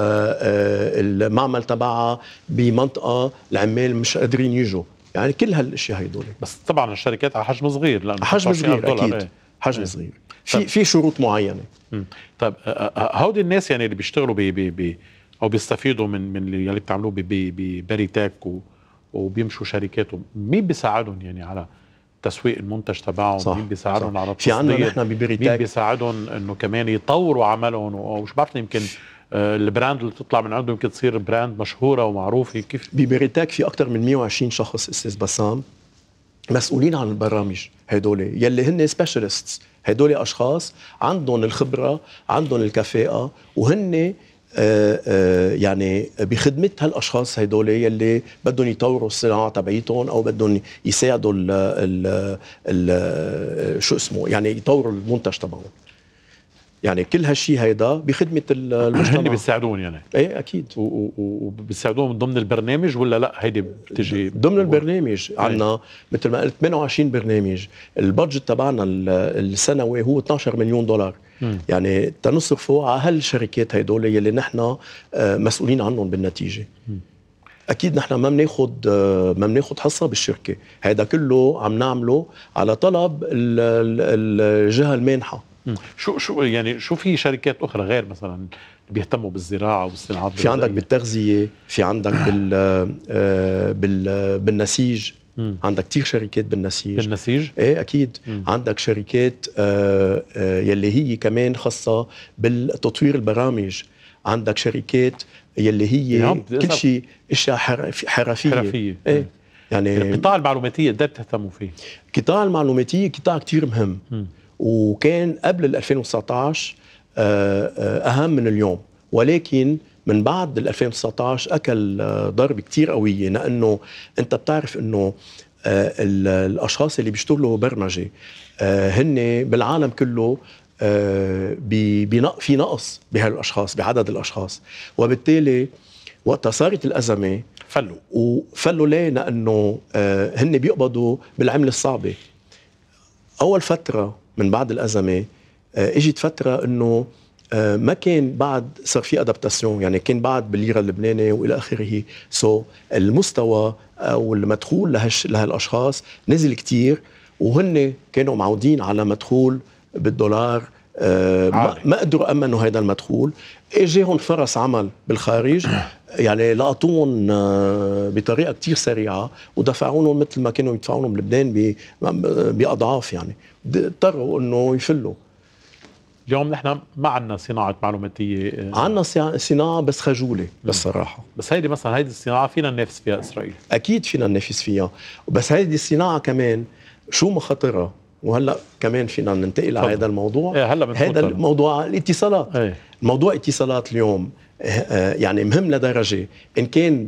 المعمل تبعها بمنطقة العمال مش قادرين يجوا يعني كل هالاشياء هدول بس طبعا الشركات على حجم صغير لانه حجم صغير اكيد إيه. حجم إيه. صغير في في شروط معينه طيب هودي الناس يعني اللي بيشتغلوا بي بي بي او بيستفيدوا من من اللي يعني بتعملوه بباري وبيمشوا شركاتهم مين بيساعدهم يعني على تسويق المنتج تبعهم صح مين بيساعدهم على التصدير في عندنا نحن ببريتاك مين بيساعدهم انه كمان يطوروا عملهم ومش بعرف يمكن البراند اللي تطلع من عندهم يمكن تصير براند مشهوره ومعروفه كيف ببريتاك في اكثر من 120 شخص استاذ بسام مسؤولين عن البرامج هدول يلي هن سبيشالستس هدول أشخاص عندهم الخبرة عندهم الكفاءة وهن آآ آه، آآ آه، يعني بخدمة هالأشخاص هدول يلي بدهم يطوروا الصناعة تبعيتهم أو بدهم يساعدوا ال ال ال شو اسمه يعني يطوروا المنتج تبعهم يعني كل هالشيء هيدا بخدمه المجتمع هن بيساعدون يعني ايه اكيد وبيساعدون من ضمن البرنامج ولا لا هيدي بتجي ضمن البرنامج عندنا إيه. مثل ما قلت 28 برنامج البادجت تبعنا السنوي هو 12 مليون دولار يعني تنصرفه على هالشركات هدول يلي نحن آه، مسؤولين عنهم بالنتيجه اكيد نحن ما بناخذ آه، ما بناخذ حصه بالشركه هذا كله عم نعمله على طلب الجهه المانحه شو شو يعني شو في شركات اخرى غير مثلا بيهتموا بالزراعه وبالصناعات في عندك بالتغذيه في عندك بال آه، بال بالنسيج مم. عندك كثير شركات بالنسيج بالنسيج ايه اكيد مم. عندك شركات آه، آه، يلي هي كمان خاصه بالتطوير البرامج عندك شركات يلي هي يعني كل شيء اشياء حرفيه حرفيه ايه يعني القطاع المعلوماتيه قد بتهتموا فيه؟ القطاع المعلوماتيه قطاع كثير مهم مم. وكان قبل 2019 آه، آه، اهم من اليوم ولكن من بعد 2019 اكل آه، ضرب كثير قويه لانه انت بتعرف انه الاشخاص اللي بيشتغلوا برمجه هن بالعالم كله في نقص بهالاشخاص بعدد الاشخاص وبالتالي وقتها صارت الازمه فلوا وفلوا ليه؟ لانه هن بيقبضوا بالعمله الصعبه اول فتره من بعد الازمه آه، اجت فتره انه آه، ما كان بعد صار في ادابتاسيون يعني كان بعد بالليره اللبنانيه والى اخره سو so المستوى او آه، المدخول لهش لهالاشخاص نزل كتير وهن كانوا معودين على مدخول بالدولار آه ما قدروا امنوا هذا المدخول اجاهم فرص عمل بالخارج يعني لقطوهم بطريقه كتير سريعه ودفعونهم مثل ما كانوا يدفعونهم بلبنان باضعاف يعني اضطروا انه يفلوا اليوم نحن ما عندنا صناعه معلوماتيه آه، عندنا صناعه بس خجوله بالصراحه بس هيدي مثلا هيدي الصناعه فينا ننافس فيها اسرائيل اكيد فينا ننافس فيها بس هيدي الصناعه كمان شو مخاطرها وهلا كمان فينا ننتقل على هذا الموضوع ايه هلا هذا الموضوع الاتصالات ايه. موضوع اتصالات اليوم آه، آه، يعني مهم لدرجه ان كان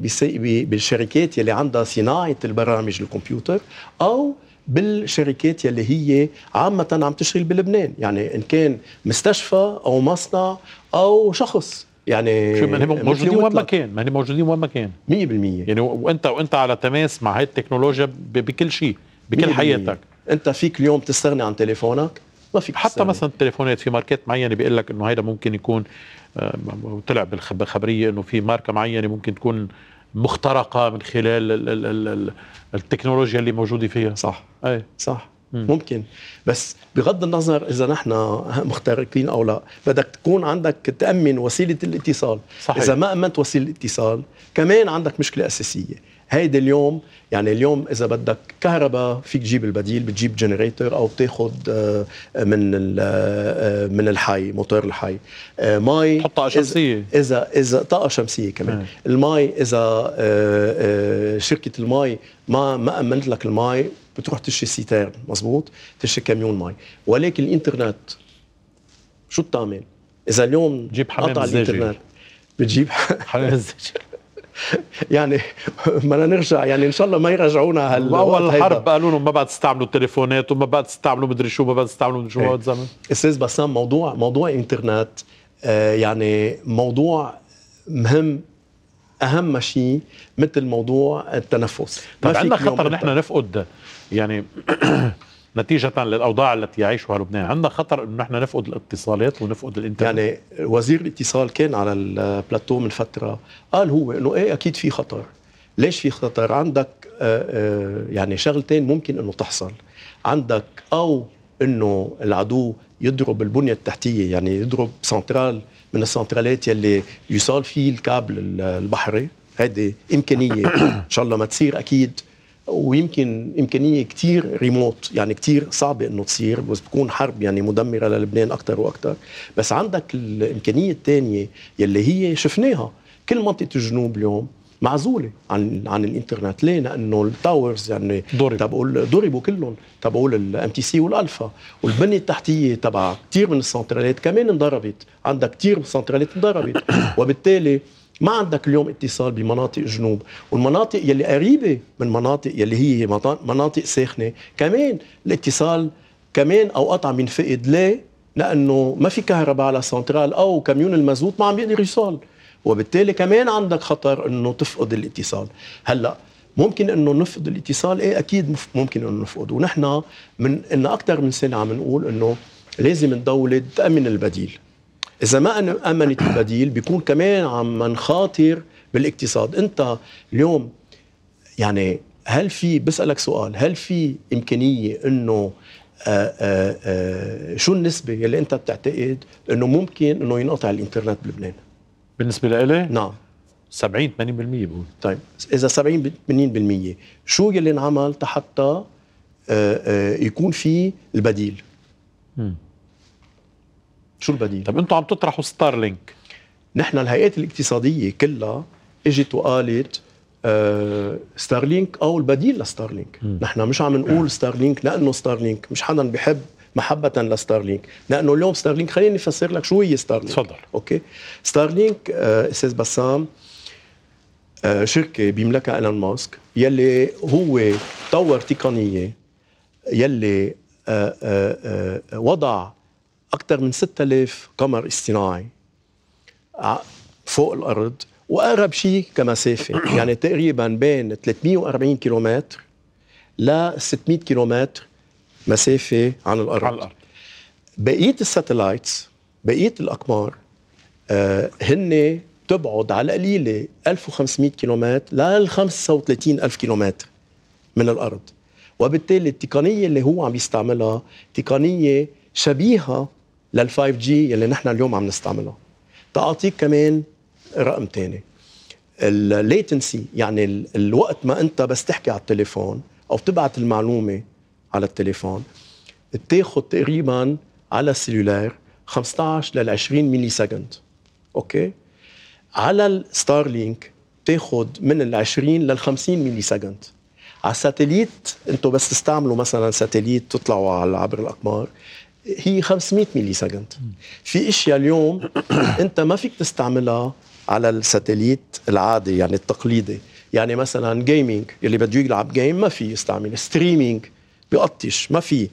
بالشركات يلي عندها صناعه البرامج الكمبيوتر او بالشركات يلي هي عامة عم تشتغل بلبنان يعني إن كان مستشفى أو مصنع أو شخص يعني شو ما موجودين وين ما كان ما موجودين وين ما كان 100% يعني وانت وانت على تماس مع هاي التكنولوجيا بكل شيء بكل حياتك انت فيك اليوم تستغني عن تليفونك ما فيك حتى تستغني. مثلا التليفونات في ماركات معينه بيقول لك انه هيدا ممكن يكون آه، طلع بالخبريه انه في ماركه معينه ممكن تكون مخترقه من خلال التكنولوجيا اللي موجوده فيها صح اي صح مم. ممكن بس بغض النظر اذا نحن مخترقين او لا بدك تكون عندك تامن وسيله الاتصال صحيح. اذا ما امنت وسيله الاتصال كمان عندك مشكله اساسيه هيدي اليوم يعني اليوم اذا بدك كهرباء فيك تجيب البديل بتجيب جنريتر او بتاخذ آه، آه، من آه، من الحي موتور الحي مي طاقه شمسيه اذا اذا طاقه شمسيه كمان نعم. المي اذا شركه المي ما ما امنت لك المي بتروح تشتري سيتيرن مزبوط تشتري كاميون مي ولكن الانترنت شو بتعمل اذا اليوم جيب حمام قطع الانترنت بتجيب حمام الزجر يعني ما نرجع يعني ان شاء الله ما يرجعونا هال اول الحرب قالوا لهم ما بعد تستعملوا التليفونات وما بعد تستعملوا مدري شو ما بعد تستعملوا مدري شو هذا زمان إيه، استاذ بسام موضوع موضوع انترنت آه، يعني موضوع مهم اهم شيء مثل موضوع التنفس طيب عندنا خطر نحن نفقد يعني آه، نتيجة للأوضاع التي يعيشها لبنان عندنا خطر أنه نحن نفقد الاتصالات ونفقد الإنترنت يعني وزير الاتصال كان على البلاتو من فترة قال هو أنه إيه أكيد في خطر ليش في خطر عندك آه، آه، يعني شغلتين ممكن أنه تحصل عندك أو أنه العدو يضرب البنية التحتية يعني يضرب سنترال من السنترالات يلي يصال فيه الكابل البحري هذه إمكانية إن شاء الله ما تصير أكيد ويمكن امكانيه كتير ريموت يعني كتير صعبه انه تصير بس بتكون حرب يعني مدمره للبنان اكثر واكثر بس عندك الامكانيه الثانيه يلي هي شفناها كل منطقه الجنوب اليوم معزوله عن عن الانترنت ليه لانه التاورز يعني ضرب تبقول ضربوا كلهم تبقول الام تي سي والالفا والبنيه التحتيه تبع كثير من السنترالات كمان انضربت عندك كثير من السنترالات انضربت وبالتالي ما عندك اليوم اتصال بمناطق جنوب والمناطق يلي قريبة من مناطق يلي هي مناطق ساخنة كمان الاتصال كمان أوقات عم ينفقد ليه؟ لأنه ما في كهرباء على سنترال أو كميون المازوت ما عم بيقدر يوصل وبالتالي كمان عندك خطر أنه تفقد الاتصال هلأ ممكن انه نفقد الاتصال ايه اكيد ممكن انه نفقد ونحن من انه اكثر من سنه عم نقول انه لازم الدوله تامن البديل اذا ما امنت البديل بيكون كمان عم نخاطر بالاقتصاد انت اليوم يعني هل في بسالك سؤال هل في امكانيه انه آه، آه، آه، شو النسبه يلي انت بتعتقد انه ممكن انه ينقطع الانترنت بلبنان بالنسبه لإلي نعم 70 80% بقول طيب اذا 70 80% شو يلي انعمل حتى يكون في البديل م. شو البديل؟ طيب انتم عم تطرحوا ستارلينك نحن الهيئات الاقتصاديه كلها اجت وقالت آه ستارلينك او البديل لستارلينك نحن مش عم نقول ستارلينك لانه ستارلينك مش حدا بحب محبة لستارلينك لانه اليوم ستارلينك خليني افسر لك شو هي ستارلينك تفضل اوكي ستارلينك آه استاذ بسام آه شركه بيملكها ايلون ماسك يلي هو طور تقنيه يلي آآ آه، آآ آه، آه، وضع أكثر من 6000 قمر اصطناعي آه، فوق الأرض وأقرب شيء كمسافة يعني تقريبا بين 340 كيلومتر ل 600 كيلومتر مسافة عن الأرض على الأرض بقية الساتلايتس بقية الأقمار آه هن تبعد على القليلة 1500 كيلومتر لل 35 ألف كيلومتر من الأرض وبالتالي التقنية اللي هو عم يستعملها تقنية شبيهة لل 5 جي يلي نحن اليوم عم نستعملها تعطيك كمان رقم ثاني الليتنسي يعني الوقت ما انت بس تحكي على التليفون او تبعت المعلومه على التليفون بتاخذ تقريبا على السلولار 15 لل 20 ملي سكند اوكي على الستار لينك بتاخذ من ال 20 لل 50 ملي سكند على الساتليت انتم بس تستعملوا مثلا ساتليت تطلعوا على عبر الاقمار هي 500 ملي سكند في اشياء اليوم انت ما فيك تستعملها على الساتليت العادي يعني التقليدي يعني مثلا جيمنج اللي بده يلعب جيم ما في يستعمل ستريمينج بيقطش ما في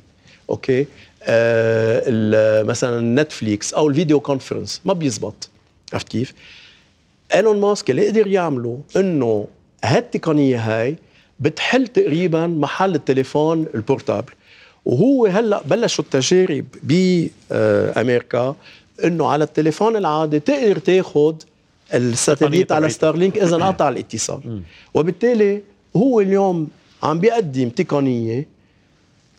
اوكي آه مثلا نتفليكس او الفيديو كونفرنس ما بيزبط عرفت كيف؟ ايلون ماسك اللي قدر يعمله انه هالتقنيه هاي بتحل تقريبا محل التليفون البورتابل وهو هلا بلشوا التجارب بامريكا انه على التليفون العادي تقدر تاخذ الساتليت على ستارلينك اذا انقطع الاتصال وبالتالي هو اليوم عم بيقدم تقنيه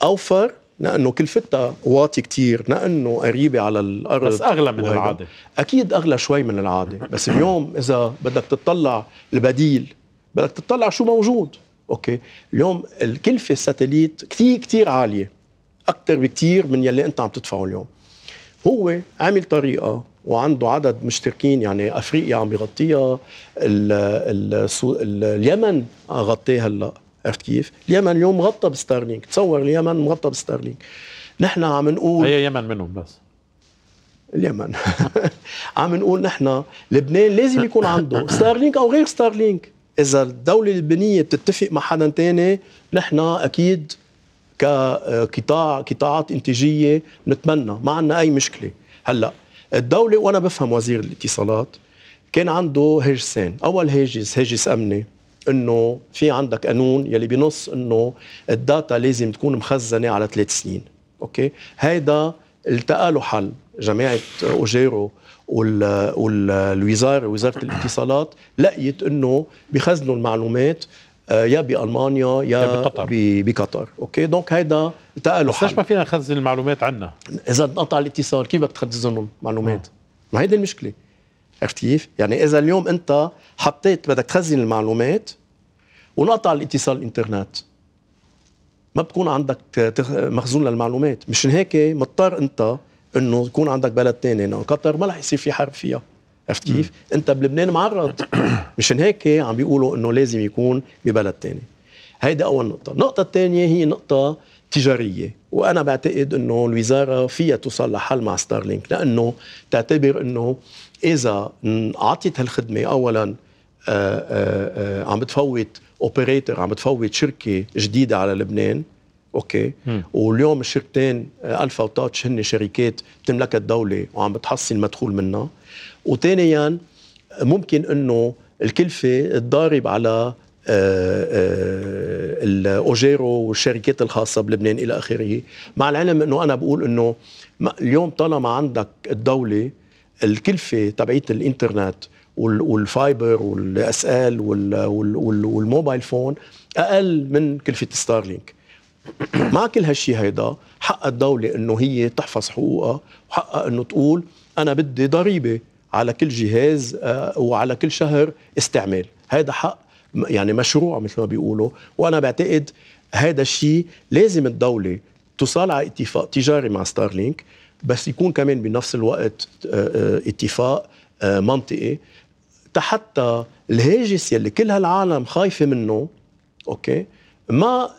اوفر لانه كلفتها واطي كثير لانه قريبه على الارض بس اغلى من وهيدا. العاده اكيد اغلى شوي من العاده بس اليوم اذا بدك تطلع البديل بدك تطلع شو موجود اوكي اليوم الكلفه الساتليت كثير كثير عاليه اكثر بكثير من يلي انت عم تدفعه اليوم هو عامل طريقه وعنده عدد مشتركين يعني افريقيا عم يغطيها الـ الـ الـ اليمن غطيه هلا عرفت كيف؟ اليمن اليوم مغطى بستارلينك، تصور اليمن مغطى بستارلينك. نحن عم نقول هي يمن منهم بس اليمن عم نقول نحن لبنان لازم يكون عنده ستارلينك او غير ستارلينك، إذا الدولة اللبنانية بتتفق مع حدا تاني نحن أكيد كقطاع قطاعات انتاجيه نتمنى ما عندنا اي مشكله هلا الدوله وانا بفهم وزير الاتصالات كان عنده هاجسين اول هاجس هاجس امني انه في عندك قانون يلي بنص انه الداتا لازم تكون مخزنه على ثلاث سنين اوكي هيدا التقى له حل جماعه اوجيرو والوزاره وزاره الاتصالات لقيت انه بخزنوا المعلومات آه، يا بالمانيا يا بقطر بقطر اوكي دونك هيدا التقى بس ليش ما فينا نخزن المعلومات عنا اذا انقطع الاتصال كيف بدك تخزن المعلومات؟ آه. ما هيدي المشكله عرفت كيف؟ يعني اذا اليوم انت حطيت بدك تخزن المعلومات ونقطع الاتصال الانترنت ما بكون عندك مخزون للمعلومات مشان هيك مضطر انت انه يكون عندك بلد ثاني قطر ما رح يصير في حرب فيها عرفت كيف؟ انت بلبنان معرض مشان هيك عم بيقولوا انه لازم يكون ببلد ثاني هيدا اول نقطه، النقطه الثانيه هي نقطه تجاريه وانا بعتقد انه الوزاره فيها توصل لحل مع ستارلينك لانه تعتبر انه اذا اعطيت هالخدمه اولا آآ آه، آآ آه، آه، عم بتفوت اوبريتور عم بتفوت شركه جديده على لبنان اوكي واليوم الشركتين الفا وتاتش هن شركات بتملكها الدوله وعم بتحصل مدخول منها وثانيا ممكن انه الكلفه تضارب على آه، آه، الاوجيرو والشركات الخاصه بلبنان الى اخره مع العلم انه انا بقول انه اليوم طالما عندك الدوله الكلفه تبعيه الانترنت والفايبر والاس ال والموبايل فون اقل من كلفه ستارلينك مع كل هالشيء هيدا حق الدوله انه هي تحفظ حقوقها وحقها انه تقول انا بدي ضريبه على كل جهاز آه، وعلى كل شهر استعمال هذا حق يعني مشروع مثل ما بيقولوا وانا بعتقد هذا الشيء لازم الدوله تصال على اتفاق تجاري مع ستارلينك بس يكون كمان بنفس الوقت آه، آه، اتفاق منطقي حتى الهاجس يلي كل هالعالم خايفه منه اوكي ما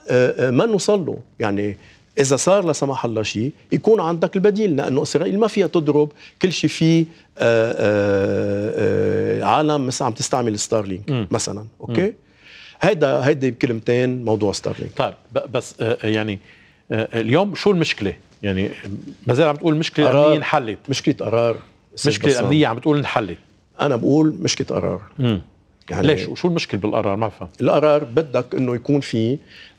ما نوصل له يعني اذا صار لا سمح الله شيء يكون عندك البديل لانه اسرائيل ما فيها تضرب كل شيء فيه آه، آه، آه، عالم مثلا عم تستعمل ستارلينك مثلا اوكي هيدا هيدي بكلمتين موضوع ستارلينك طيب بس يعني اليوم شو المشكله يعني ما زال عم تقول مشكله امنيه انحلت مشكله قرار مشكله امنيه عم تقول انحلت انا بقول مشكله قرار مم. يعني ليش وشو المشكله بالقرار ما بفهم القرار بدك انه يكون في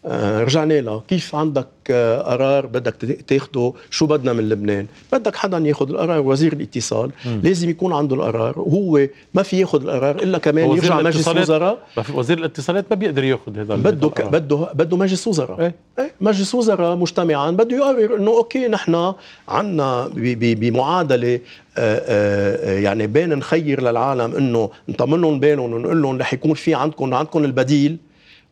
آه، رجعنا لها كيف عندك آه، قرار بدك تاخده شو بدنا من لبنان بدك حدا ياخذ القرار وزير الاتصال مم. لازم يكون عنده القرار وهو ما في ياخذ القرار الا كمان يرجع مجلس وزراء وزير الاتصالات ما بيقدر ياخذ هذا بده ك... بده بده مجلس وزراء ايه؟ ايه؟ مجلس وزراء مجتمعا بده يقرر انه اوكي نحن عندنا بمعادله آه، يعني بين نخير للعالم انه نطمنهم بينهم ونقول لهم رح يكون في عندكم عندكم البديل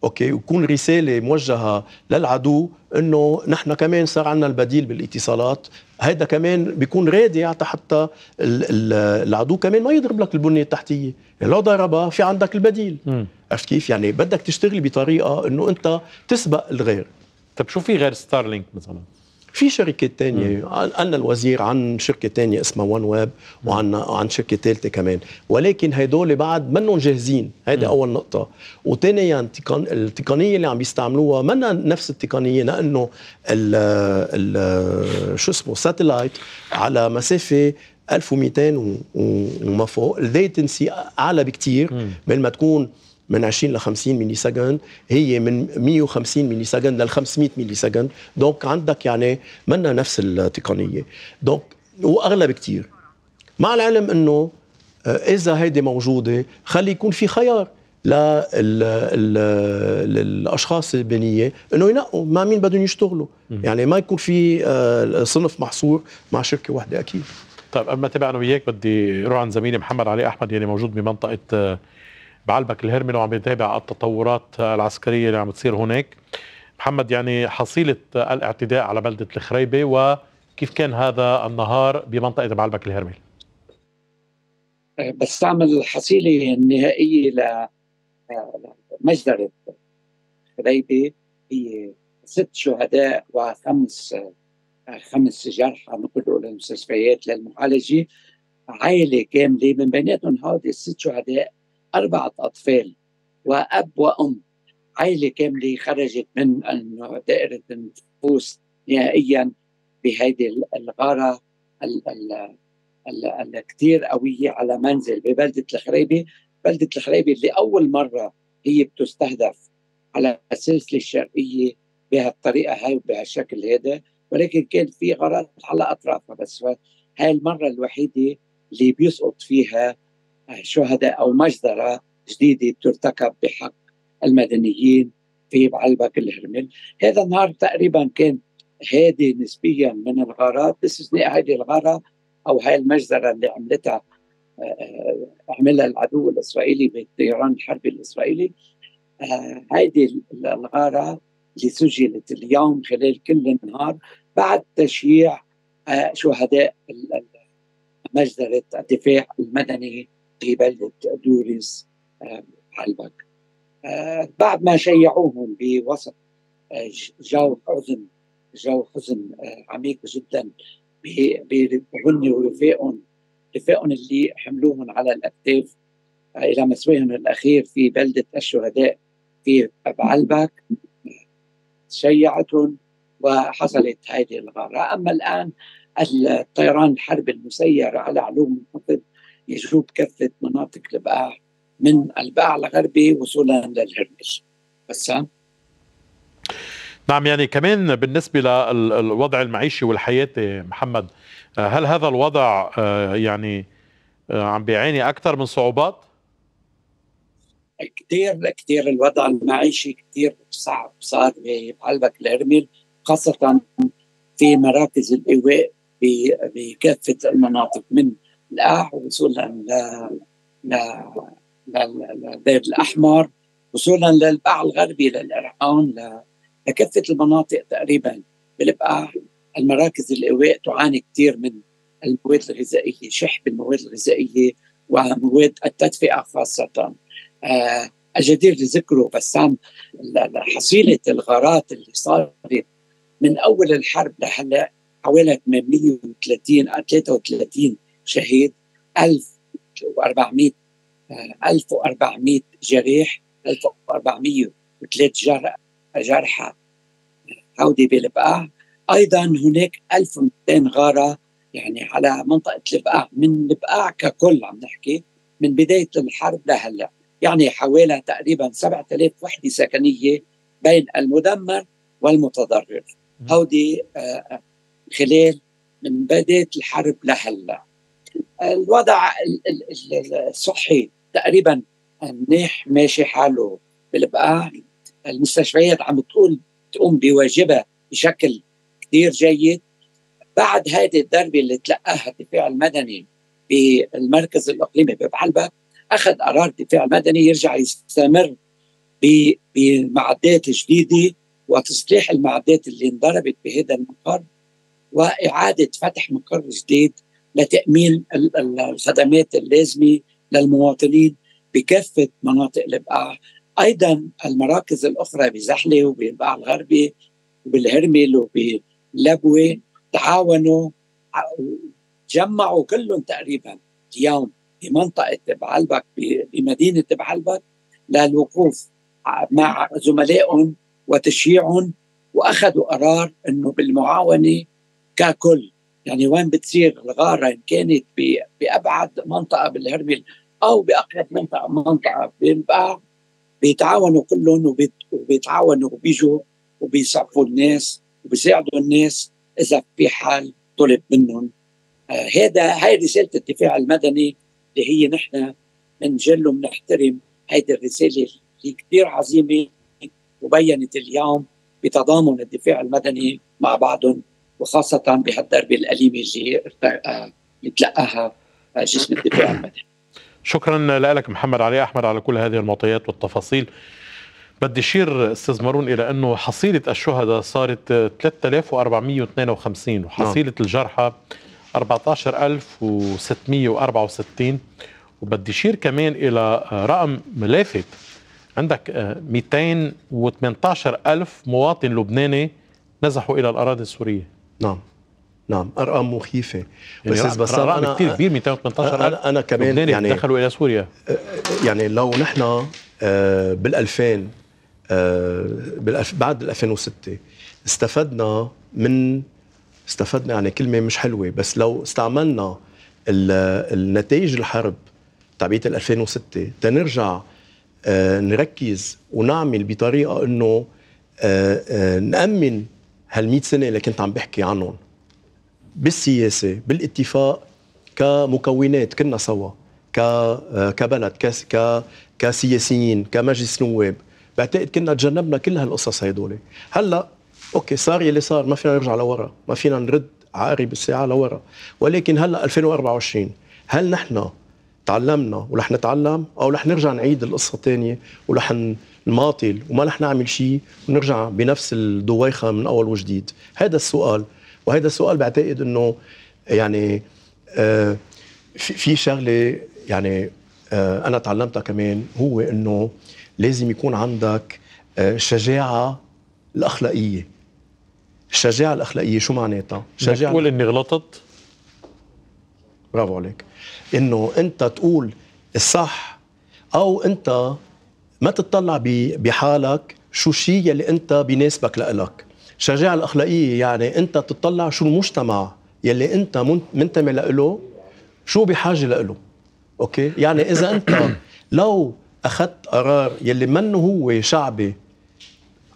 اوكي وتكون رساله موجهه للعدو انه نحن كمان صار عندنا البديل بالاتصالات هيدا كمان بيكون رادع حتى العدو كمان ما يضرب لك البنيه التحتيه يعني لو ضربها في عندك البديل عرفت كيف يعني بدك تشتغلي بطريقه انه انت تسبق الغير طب شو في غير ستارلينك مثلا في شركات تانية عندنا الوزير عن شركة تانية اسمها ون ويب وعن عن شركة ثالثة كمان ولكن هدول بعد منهم جاهزين هذا أول نقطة وثانيا يعني التقنية اللي عم بيستعملوها منا نفس التقنية لأنه ال ال شو اسمه ساتلايت على مسافة 1200 وما فوق الليتنسي اعلى بكتير بينما ما تكون من 20 ل 50 ملي سكند هي من 150 ملي سكند لل 500 ملي سكند دونك عندك يعني منا نفس التقنيه دونك واغلى بكثير مع العلم انه آه، اذا هيدي موجوده خلي يكون في خيار للاشخاص البنيه انه ينقوا مع مين بدهم يشتغلوا يعني ما يكون في آه، صنف محصور مع شركه واحده اكيد طيب قبل ما تابع انا وياك بدي روح عند زميلي محمد علي احمد يلي موجود بمنطقه آه، بعلبك الهرمن وعم يتابع التطورات العسكريه اللي عم تصير هناك محمد يعني حصيله الاعتداء على بلده الخريبه وكيف كان هذا النهار بمنطقه بعلبك الهرمل بستعمل الحصيله النهائيه لمجزره خريبه هي ست شهداء وخمس خمس جرحى نقلوا للمستشفيات للمعالجه عائله كامله من بيناتهم هذه الست شهداء أربعة أطفال وأب وأم عائلة كاملة خرجت من دائرة النفوس نهائيا بهذه الغارة الكتير قوية على منزل ببلدة الخريبة بلدة الخريبة اللي أول مرة هي بتستهدف على السلسلة الشرقية بهالطريقة هاي وبهالشكل هذا ولكن كان في غارات على أطرافها بس هاي المرة الوحيدة اللي بيسقط فيها شهداء أو مجزرة جديدة ترتكب بحق المدنيين في بعلبك الهرمل هذا النهار تقريبا كان هادي نسبيا من الغارات باستثناء هذه الغارة أو هاي المجزرة اللي عملتها آه، عملها العدو الإسرائيلي بالطيران الحربي الإسرائيلي آه، هذه الغارة اللي سجلت اليوم خلال كل النهار بعد تشييع آه، شهداء مجزرة الدفاع المدني قبل دوريس حلبك آه، بعد ما شيعوهم بوسط آه، جو حزن جو حزن آه، عميق جدا بهن ورفاقهم رفاقهم اللي حملوهم على الاكتاف الى مسواهم الاخير في بلده الشهداء في بعلبك شيعتهم وحصلت هذه الغاره اما الان الطيران الحرب المسير على علوم الحفظ يجوب كافة مناطق البقاع من البقاع الغربي وصولا للهرمز بسام نعم يعني كمان بالنسبة للوضع المعيشي والحياتي محمد آه، هل هذا الوضع آه، يعني آه، عم بيعاني أكثر من صعوبات؟ كثير كثير الوضع المعيشي كثير صعب صار بقلبك الارمل خاصة في مراكز الإيواء بكافة المناطق من الأه وصولا ل للدير الأحمر وصولا للباع الغربي للإرعون لكافة المناطق تقريبا بالبقاع المراكز الإيواء تعاني كثير من المواد الغذائية شح بالمواد الغذائية ومواد التدفئة خاصة آه، الجدير لذكره بسام حصيلة الغارات اللي صارت من أول الحرب لهلا حوالي 830 33 شهيد 1400 1400 آه، جريح 1403 جرح جرحى آه، هودي بالبقاع ايضا هناك 1200 غاره يعني على منطقه البقاع من البقاع ككل عم نحكي من بدايه الحرب لهلا يعني حوالي تقريبا 7000 وحده سكنيه بين المدمر والمتضرر هودي آه، خلال من بدايه الحرب لهلا الوضع الصحي تقريبا منيح ماشي حاله بالبقاع المستشفيات عم تقول تقوم بواجبها بشكل كثير جيد بعد هذه الضربه اللي تلقاها الدفاع المدني بالمركز الاقليمي ببعلبة اخذ قرار الدفاع المدني يرجع يستمر بمعدات جديده وتصليح المعدات اللي انضربت بهذا المقر واعاده فتح مقر جديد لتامين الخدمات اللازمه للمواطنين بكافه مناطق البقاع ايضا المراكز الاخرى بزحله وبالبقاع الغربي وبالهرمل وبلبوه تعاونوا جمعوا كلهم تقريبا اليوم بمنطقه بعلبك بمدينه بعلبك للوقوف مع زملائهم وتشييعهم واخذوا قرار انه بالمعاونه ككل يعني وين بتصير الغاره ان كانت بابعد منطقه بالهرمل او باقرب منطقه منطقه بينبع بيتعاونوا كلهم وبيتعاونوا وبيجوا وبيسعفوا الناس وبيساعدوا الناس اذا في حال طلب منهم آه، هذا آه هاي رساله الدفاع المدني اللي هي نحن بنجل وبنحترم هيدي الرساله اللي كثير عظيمه وبينت اليوم بتضامن الدفاع المدني مع بعضهم وخاصه بهالضربه الاليمه اللي بتلقاها آه، آه، جسم الدفاع المدني شكرا لك محمد علي احمد على كل هذه المعطيات والتفاصيل بدي اشير استاذ مارون الى انه حصيله الشهداء صارت 3452 وحصيله الجرحى 14664 وبدي اشير كمان الى رقم لافت عندك 218 آه، الف مواطن لبناني نزحوا الى الاراضي السوريه نعم نعم ارقام مخيفه يعني بس رقم انا كثير كبير 218 انا انا كمان يعني دخلوا الى سوريا يعني لو نحن آه، بال 2000 آه، بعد 2006 استفدنا من استفدنا يعني كلمه مش حلوه بس لو استعملنا النتائج الحرب تبعت 2006 تنرجع آه، نركز ونعمل بطريقه انه نأمن هال100 سنه اللي كنت عم بحكي عنهم بالسياسه بالاتفاق كمكونات كنا سوا ك كبلد ك كسياسيين كمجلس نواب بعتقد كنا تجنبنا كل هالقصص هيدول هلا اوكي صار يلي صار ما فينا نرجع لورا ما فينا نرد عقارب الساعه لورا ولكن هلا 2024 هل نحن تعلمنا ورح نتعلم او رح نرجع نعيد القصه ثانيه ورح نماطل وما رح نعمل شيء ونرجع بنفس الدويخه من اول وجديد هذا السؤال وهذا السؤال بعتقد انه يعني آه، في شغله يعني آه، انا تعلمتها كمان هو انه لازم يكون عندك آه، شجاعه الاخلاقيه الشجاعه الاخلاقيه شو معناتها شجاعه تقول اني غلطت برافو عليك انه انت تقول الصح او انت ما تطلع بحالك شو الشيء اللي انت بيناسبك لإلك الشجاعة الأخلاقية يعني أنت تطلع شو المجتمع يلي أنت منتمي لإله شو بحاجة لإله أوكي يعني إذا أنت لو أخذت قرار يلي منه هو شعبي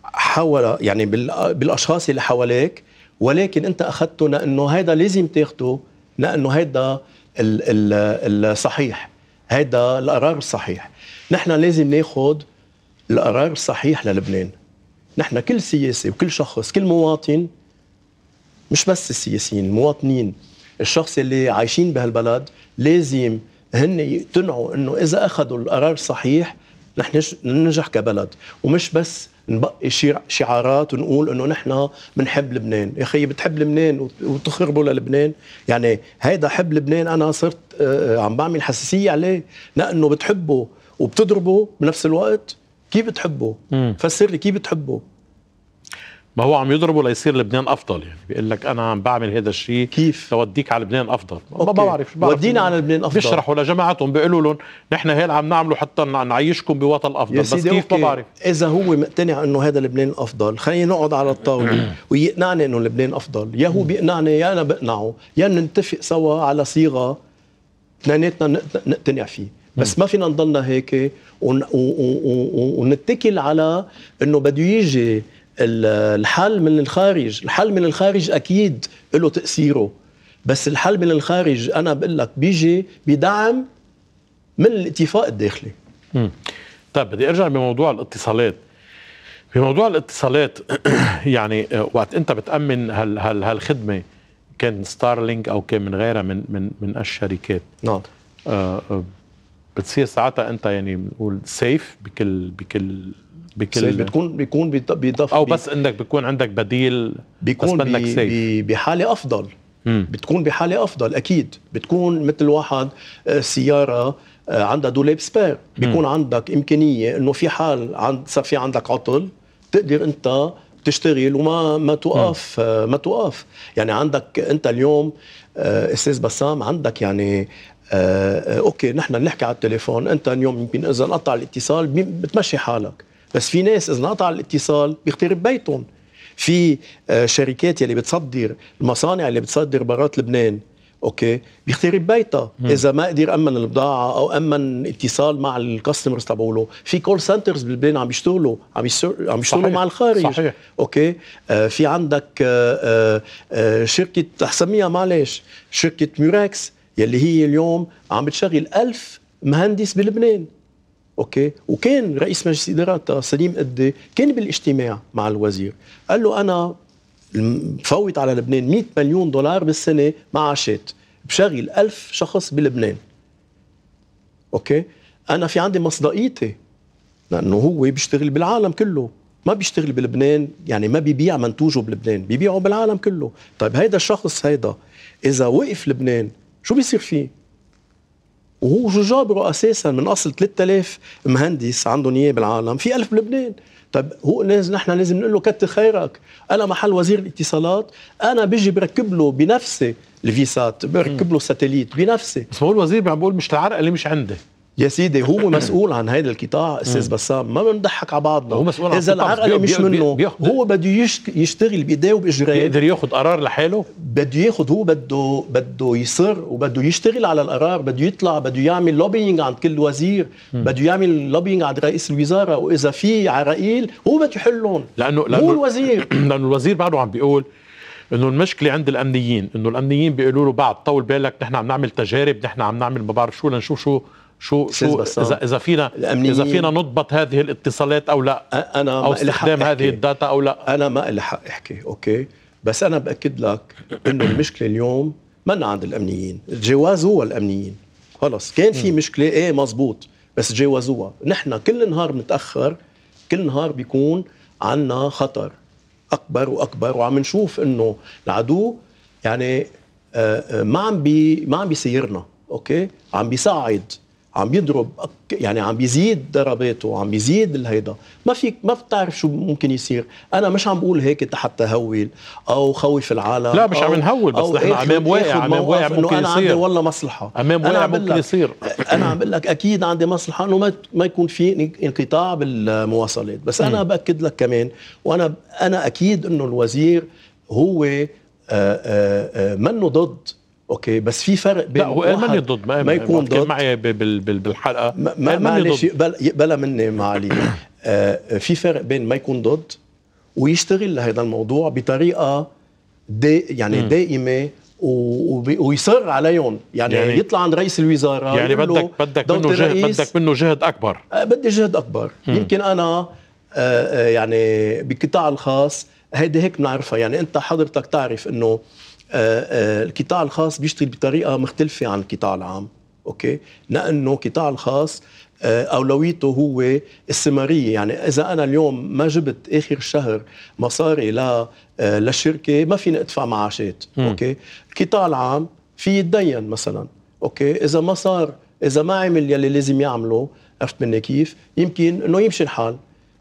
حول يعني بالأشخاص اللي حواليك ولكن أنت أخذته لأنه هيدا لازم تاخده لأنه هيدا الصحيح هيدا القرار الصحيح نحن لازم ناخذ القرار الصحيح للبنان نحن كل سياسي وكل شخص كل مواطن مش بس السياسيين المواطنين الشخص اللي عايشين بهالبلد لازم هن يقتنعوا انه اذا اخذوا القرار الصحيح نحن ننجح كبلد ومش بس نبقي شعارات ونقول انه نحن بنحب لبنان يا اخي بتحب لبنان وتخربوا للبنان يعني هيدا حب لبنان انا صرت آه، عم بعمل حساسيه عليه لانه بتحبه وبتضربه بنفس الوقت كيف بتحبه فسر لي كيف بتحبه ما هو عم يضربه ليصير لبنان افضل يعني بيقول لك انا عم بعمل هذا الشيء كيف لوديك على لبنان افضل أوكي. ما بعرف ودينا على لبنان افضل بيشرحوا لجماعتهم بيقولوا لهم نحن هيك عم نعمله حتى نعيشكم بوطن افضل بس كيف أوكي. ما بعرف اذا هو مقتنع انه هذا لبنان افضل خلينا نقعد على الطاوله ويقنعني انه لبنان افضل يا هو بيقنعني يا انا بقنعه يا نتفق سوا على صيغه اثنيناتنا نقتنع فيه بس ما فينا نضلنا هيك ونتكل على انه بده يجي الحل من الخارج الحل من الخارج اكيد له تاثيره بس الحل من الخارج انا بقول لك بيجي بدعم من الاتفاق الداخلي مم. طيب بدي ارجع بموضوع الاتصالات بموضوع الاتصالات يعني آه، وقت انت بتامن هال هال هالخدمه كان ستارلينك او كان من غيرها من من من الشركات نعم آه, آه، بتصير ساعتها انت يعني بنقول سيف بكل بكل بكل بتكون بيكون بيضف او بس انك بيكون عندك بديل بيكون بس بدك بي سيف بي بحاله افضل بتكون بحاله افضل اكيد بتكون مثل واحد آه، سياره آه، عندها دولاب سبير بيكون عندك امكانيه انه في حال عند صار في عندك عطل تقدر انت تشتغل وما ما توقف آه، ما توقف يعني عندك انت اليوم استاذ بسام عندك يعني آه،, آه اوكي نحن بنحكي على التليفون انت اليوم يمكن اذا انقطع الاتصال بتمشي حالك بس في ناس اذا انقطع الاتصال بيخترب بيتهم في آه شركات يلي بتصدر المصانع اللي بتصدر برات لبنان اوكي بيخترب بيتها اذا ما قدر امن البضاعه او امن اتصال مع الكاستمرز تبعوله في كول سنترز بلبنان عم يشتغلوا عم يشتغلوا عم يشتغلوا مع الخارج صحيح اوكي آه في عندك آه آه, آه، شركه رح سميها معلش شركه ميراكس يلي هي اليوم عم بتشغل ألف مهندس بلبنان اوكي وكان رئيس مجلس اداراتها سليم قدي كان بالاجتماع مع الوزير قال له انا مفوت على لبنان 100 مليون دولار بالسنه معاشات بشغل ألف شخص بلبنان اوكي انا في عندي مصداقيتي لانه هو بيشتغل بالعالم كله ما بيشتغل بلبنان يعني ما بيبيع منتوجه بلبنان بيبيعه بالعالم كله طيب هيدا الشخص هيدا اذا وقف لبنان شو بيصير فيه؟ وهو جابره اساسا من اصل 3000 مهندس عندهم اياه بالعالم في 1000 بلبنان طيب هو لازم نحن لازم نقول له كت خيرك انا محل وزير الاتصالات انا بيجي بركب له بنفسي الفيسات بركب له ساتليت بنفسي بس هو الوزير عم بيقول مش العرق اللي مش عندي يا سيدي هو مسؤول عن هذا القطاع استاذ بسام ما بنضحك على بعضنا هو مسؤول عن اذا العرقله مش منه هو بده يشتغل بايديه وباجريه بيقدر ياخذ قرار لحاله بده ياخذ هو بده بده يصر وبده يشتغل على القرار بده يطلع بده يعمل لوبينج عند كل وزير بده يعمل لوبينج عند رئيس الوزاره واذا في عراقيل هو بده يحلهم لانه لانه هو الوزير لانه الوزير بعده عم بيقول انه المشكله عند الامنيين انه الامنيين بيقولوا له بعد طول بالك نحن عم نعمل تجارب نحن عم نعمل ما بعرف شو لنشوف شو شو شو اذا اذا فينا اذا فينا نضبط هذه الاتصالات او لا انا او استخدام هذه الداتا او لا انا ما لي حق احكي اوكي بس انا باكد لك انه المشكله اليوم ما عند الامنيين جوازوها الامنيين خلص كان في مشكله ايه مزبوط بس جوازوها نحن كل نهار بنتاخر كل نهار بيكون عنا خطر اكبر واكبر وعم نشوف انه العدو يعني آه، آه، ما عم بي ما عم بيسيرنا اوكي عم بيصعد عم يضرب يعني عم بيزيد ضرباته عم بيزيد الهيدا ما فيك ما بتعرف شو ممكن يصير انا مش عم بقول هيك حتى هول او خوف العالم لا مش عم نهول بس نحن امام إيه إيه واقع امام واقع ممكن يصير انا عندي والله مصلحه امام واقع ممكن يصير انا عم بقول لك اكيد عندي مصلحه انه ما ما يكون في انقطاع بالمواصلات بس انا باكد لك كمان وانا انا اكيد انه الوزير هو منه ضد اوكي بس في فرق بين لا هو ماني ضد ما, ما يكون ضد معي بالحلقه ما, ما معلش يقبل يقبلها مني معالي آه في فرق بين ما يكون ضد ويشتغل لهذا الموضوع بطريقه دي يعني م. دائمه ويصر عليهم يعني, يعني يطلع عند رئيس الوزاره يعني بدك بدك منه جهد بدك منه جهد اكبر آه بدي جهد اكبر م. يمكن انا آه, آه، يعني بالقطاع الخاص هيدي هيك بنعرفها يعني انت حضرتك تعرف انه آه، آه، القطاع الخاص بيشتغل بطريقه مختلفه عن القطاع العام اوكي لانه القطاع الخاص آه، اولويته هو السمريه يعني اذا انا اليوم ما جبت اخر الشهر مصاري ل للشركه ما فيني ادفع معاشات اوكي القطاع العام في يتدين مثلا اوكي اذا ما صار اذا ما عمل يلي لازم يعمله عرفت مني كيف يمكن انه يمشي الحال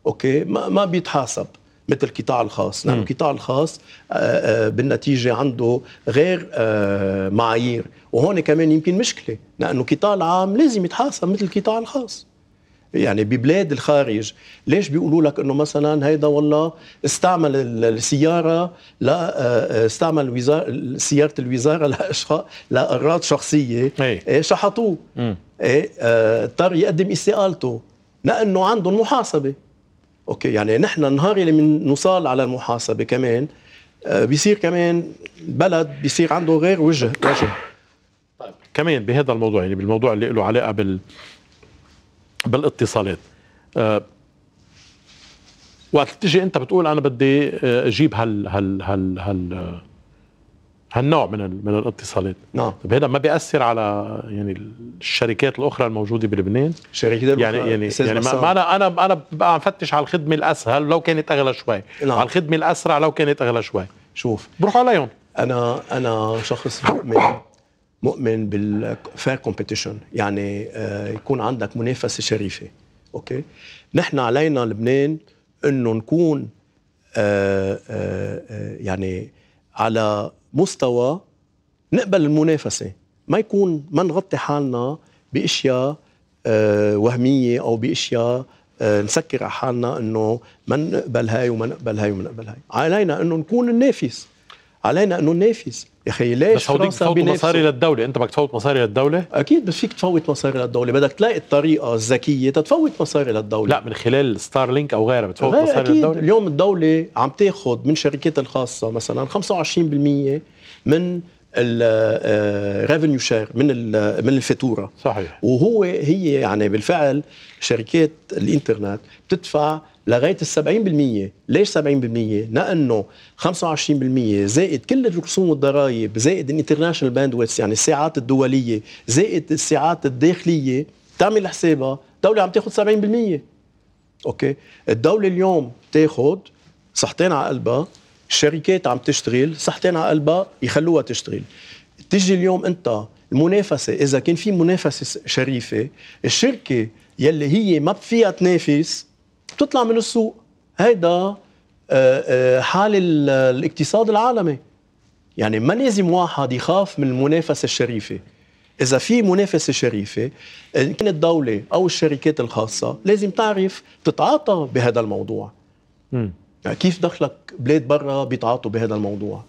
اوكي ما, ما بيتحاسب مثل القطاع الخاص لأن نعم، القطاع الخاص آه، آه، بالنتيجة عنده غير آه، معايير وهون كمان يمكن مشكلة لأنه القطاع العام لازم يتحاسب مثل القطاع الخاص يعني ببلاد الخارج ليش بيقولوا لك انه مثلا هيدا والله استعمل السياره لا استعمل وزارة سياره الوزاره لاشخاص لاغراض شخصيه ايه, إيه، شحطوه ايه اضطر يقدم استقالته لانه عندهم محاسبه اوكي يعني نحن النهار اللي بنوصل على المحاسبه كمان آه، بيصير كمان بلد بيصير عنده غير وجه طيب. وجه طيب. كمان بهذا الموضوع يعني بالموضوع اللي له علاقه بال بالاتصالات أه وقت تيجي انت بتقول انا بدي آه، اجيب هال هال هال هال هالنوع من من الاتصالات نعم طيب هذا ما بياثر على يعني الشركات الاخرى الموجوده بلبنان الشركات يعني يعني يعني ما انا انا انا ببقى عم فتش على الخدمه الاسهل لو كانت اغلى شوي نعم. على الخدمه الاسرع لو كانت اغلى شوي شوف بروح عليهم انا انا شخص مؤمن مؤمن بالفير كومبيتيشن يعني آه، يكون عندك منافسه شريفه اوكي نحن علينا لبنان انه نكون آه، آه، يعني على مستوى نقبل المنافسه ما يكون ما نغطي حالنا باشياء آه، وهميه او باشياء آه، نسكر على حالنا انه ما نقبل هاي وما نقبل هاي وما نقبل هاي علينا انه نكون ننافس علينا انه ننافس يا اخي ليش بس هوديك بتفوت مصاري للدوله انت بدك تفوت مصاري للدوله اكيد بس فيك تفوت مصاري للدوله بدك تلاقي الطريقه الذكيه تتفوت مصاري للدوله لا من خلال ستار لينك او غيرها بتفوت غير مصاري أكيد. للدوله اليوم الدوله عم تاخذ من شركات الخاصه مثلا 25% من الريفينيو شير آه، من آه، من الفاتوره صحيح وهو هي يعني بالفعل شركات الانترنت بتدفع لغايه ال 70% ليش 70% لانه 25% زائد كل الرسوم والضرائب زائد الانترناشونال باندويتس يعني الساعات الدوليه زائد الساعات الداخليه تعمل حسابها الدوله عم تاخذ 70% اوكي الدوله اليوم تاخذ صحتين على قلبها الشركات عم تشتغل صحتين على قلبها يخلوها تشتغل تجي اليوم انت المنافسه اذا كان في منافسه شريفه الشركه يلي هي ما فيها تنافس بتطلع من السوق هيدا آه، آه، حال الاقتصاد العالمي يعني ما لازم واحد يخاف من المنافسة الشريفة إذا في منافسة شريفة إن كانت الدولة أو الشركات الخاصة لازم تعرف تتعاطى بهذا الموضوع يعني كيف دخلك بلاد برا بيتعاطوا بهذا الموضوع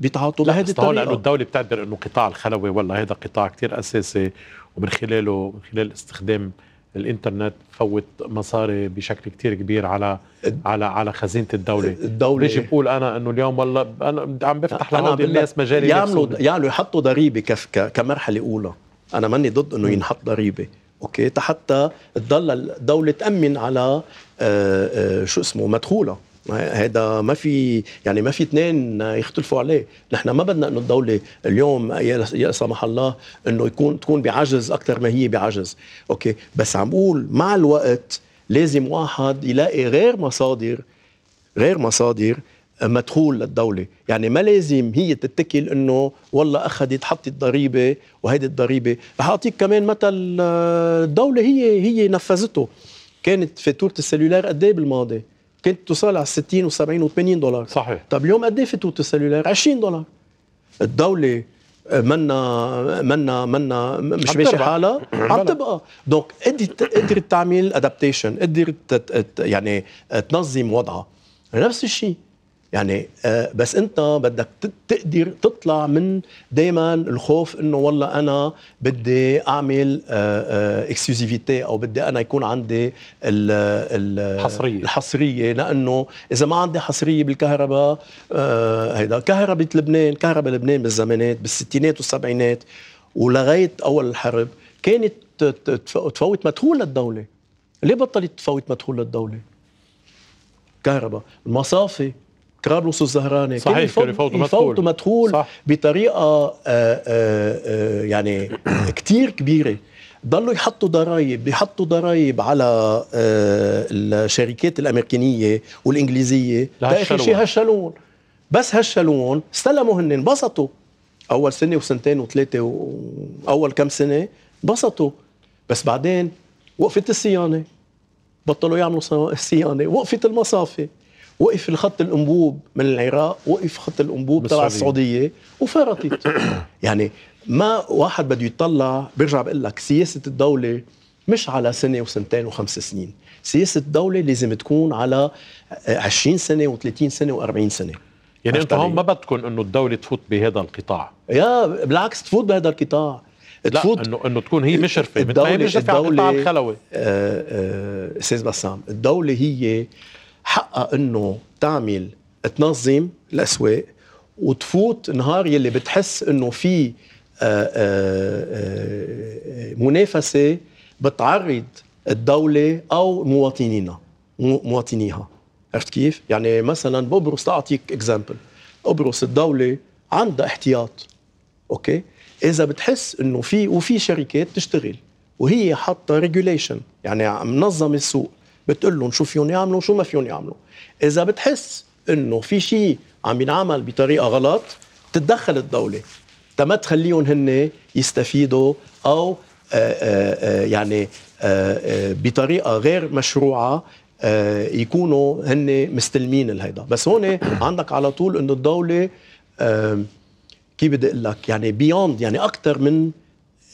بيتعاطوا بهذه الطريقه لانه الدوله بتعتبر انه قطاع الخلوي والله هذا قطاع كتير اساسي ومن خلاله من خلال استخدام الانترنت فوت مصاري بشكل كتير كبير على على على خزينه الدوله الدوله ليش إيه. بقول انا انه اليوم والله انا عم بفتح لهودي الناس مجالي يعملوا يعملوا يحطوا ضريبه كف كمرحله اولى انا ماني ضد انه ينحط ضريبه اوكي حتى تضل الدوله تامن على آآ آه، آآ آه، شو اسمه مدخولها هذا ما في يعني ما في اثنين يختلفوا عليه نحن ما بدنا انه الدوله اليوم يا سمح الله انه يكون تكون بعجز اكثر ما هي بعجز اوكي بس عم بقول مع الوقت لازم واحد يلاقي غير مصادر غير مصادر مدخول للدولة يعني ما لازم هي تتكل انه والله اخذت حطت ضريبة وهيدي الضريبة رح اعطيك كمان مثل آه، الدولة هي هي نفذته كانت فاتورة السلولار قد ايه بالماضي كانت توصل على 60 و70 و80 دولار صحيح طب اليوم قد ايه فتوه السلولار 20 دولار الدوله منا منا منا مش ماشي حالها عم تبقى دونك قدرت قدرت تعمل ادابتيشن قدرت يعني تنظم وضعها نفس الشيء يعني آه، بس انت بدك تقدر تطلع من دائما الخوف انه والله انا بدي اعمل اكسكلوزيفيتي آه، آه، او بدي انا يكون عندي الحصريه الحصريه لانه اذا ما عندي حصريه بالكهرباء هيدا كهرباء لبنان كهرباء لبنان بالزمانات بالستينات والسبعينات ولغايه اول الحرب كانت تفوت مدخول للدوله ليه بطلت تفوت مدخول للدوله كهرباء المصافي كارلوس الزهراني صحيح كان يفوتوا مدخول, يفوتوا مدخول صح. بطريقه آآ آه، آآ آه، آه، يعني كثير كبيره ضلوا يحطوا ضرائب يحطوا ضرائب على الشركات الامريكانيه والانجليزيه اخر شيء هالشالون بس هالشالون استلموا هن انبسطوا اول سنه وسنتين وثلاثه واول كم سنه انبسطوا بس بعدين وقفت الصيانه بطلوا يعملوا صيانه وقفت المصافي وقف الخط الانبوب من العراق وقف خط الانبوب تبع السعوديه وفرطت يعني ما واحد بده يطلع برجع بقول لك سياسه الدوله مش على سنه وسنتين وخمس سنين سياسه الدوله لازم تكون على 20 سنه و30 سنه و40 سنه يعني انتم هون ما بدكم انه الدوله تفوت بهذا القطاع يا بالعكس تفوت بهذا القطاع تفوت لا انه انه تكون هي مشرفه الدولة هي مشرفه الدولة على القطاع الخلوي آه، آه، استاذ بسام الدوله هي حقها انه تعمل تنظم الاسواق وتفوت نهار يلي بتحس انه في آه، آه، آه، منافسه بتعرض الدوله او مواطنينا مواطنيها عرفت كيف؟ يعني مثلا ببرص تعطيك اكزامبل قبرص الدوله عندها احتياط اوكي؟ اذا بتحس انه في وفي شركات تشتغل وهي حاطه ريجوليشن يعني منظم السوق بتقول لهم شو فيهم يعملوا وشو ما فيهم يعملوا اذا بتحس انه في شيء عم ينعمل بطريقه غلط تتدخل الدوله تما تخليهم هن يستفيدوا او آه، آه، آه، يعني بطريقه غير مشروعه يكونوا هن مستلمين الهيدا بس هون عندك على طول انه الدوله كيف بدي اقول لك يعني بيوند يعني اكثر من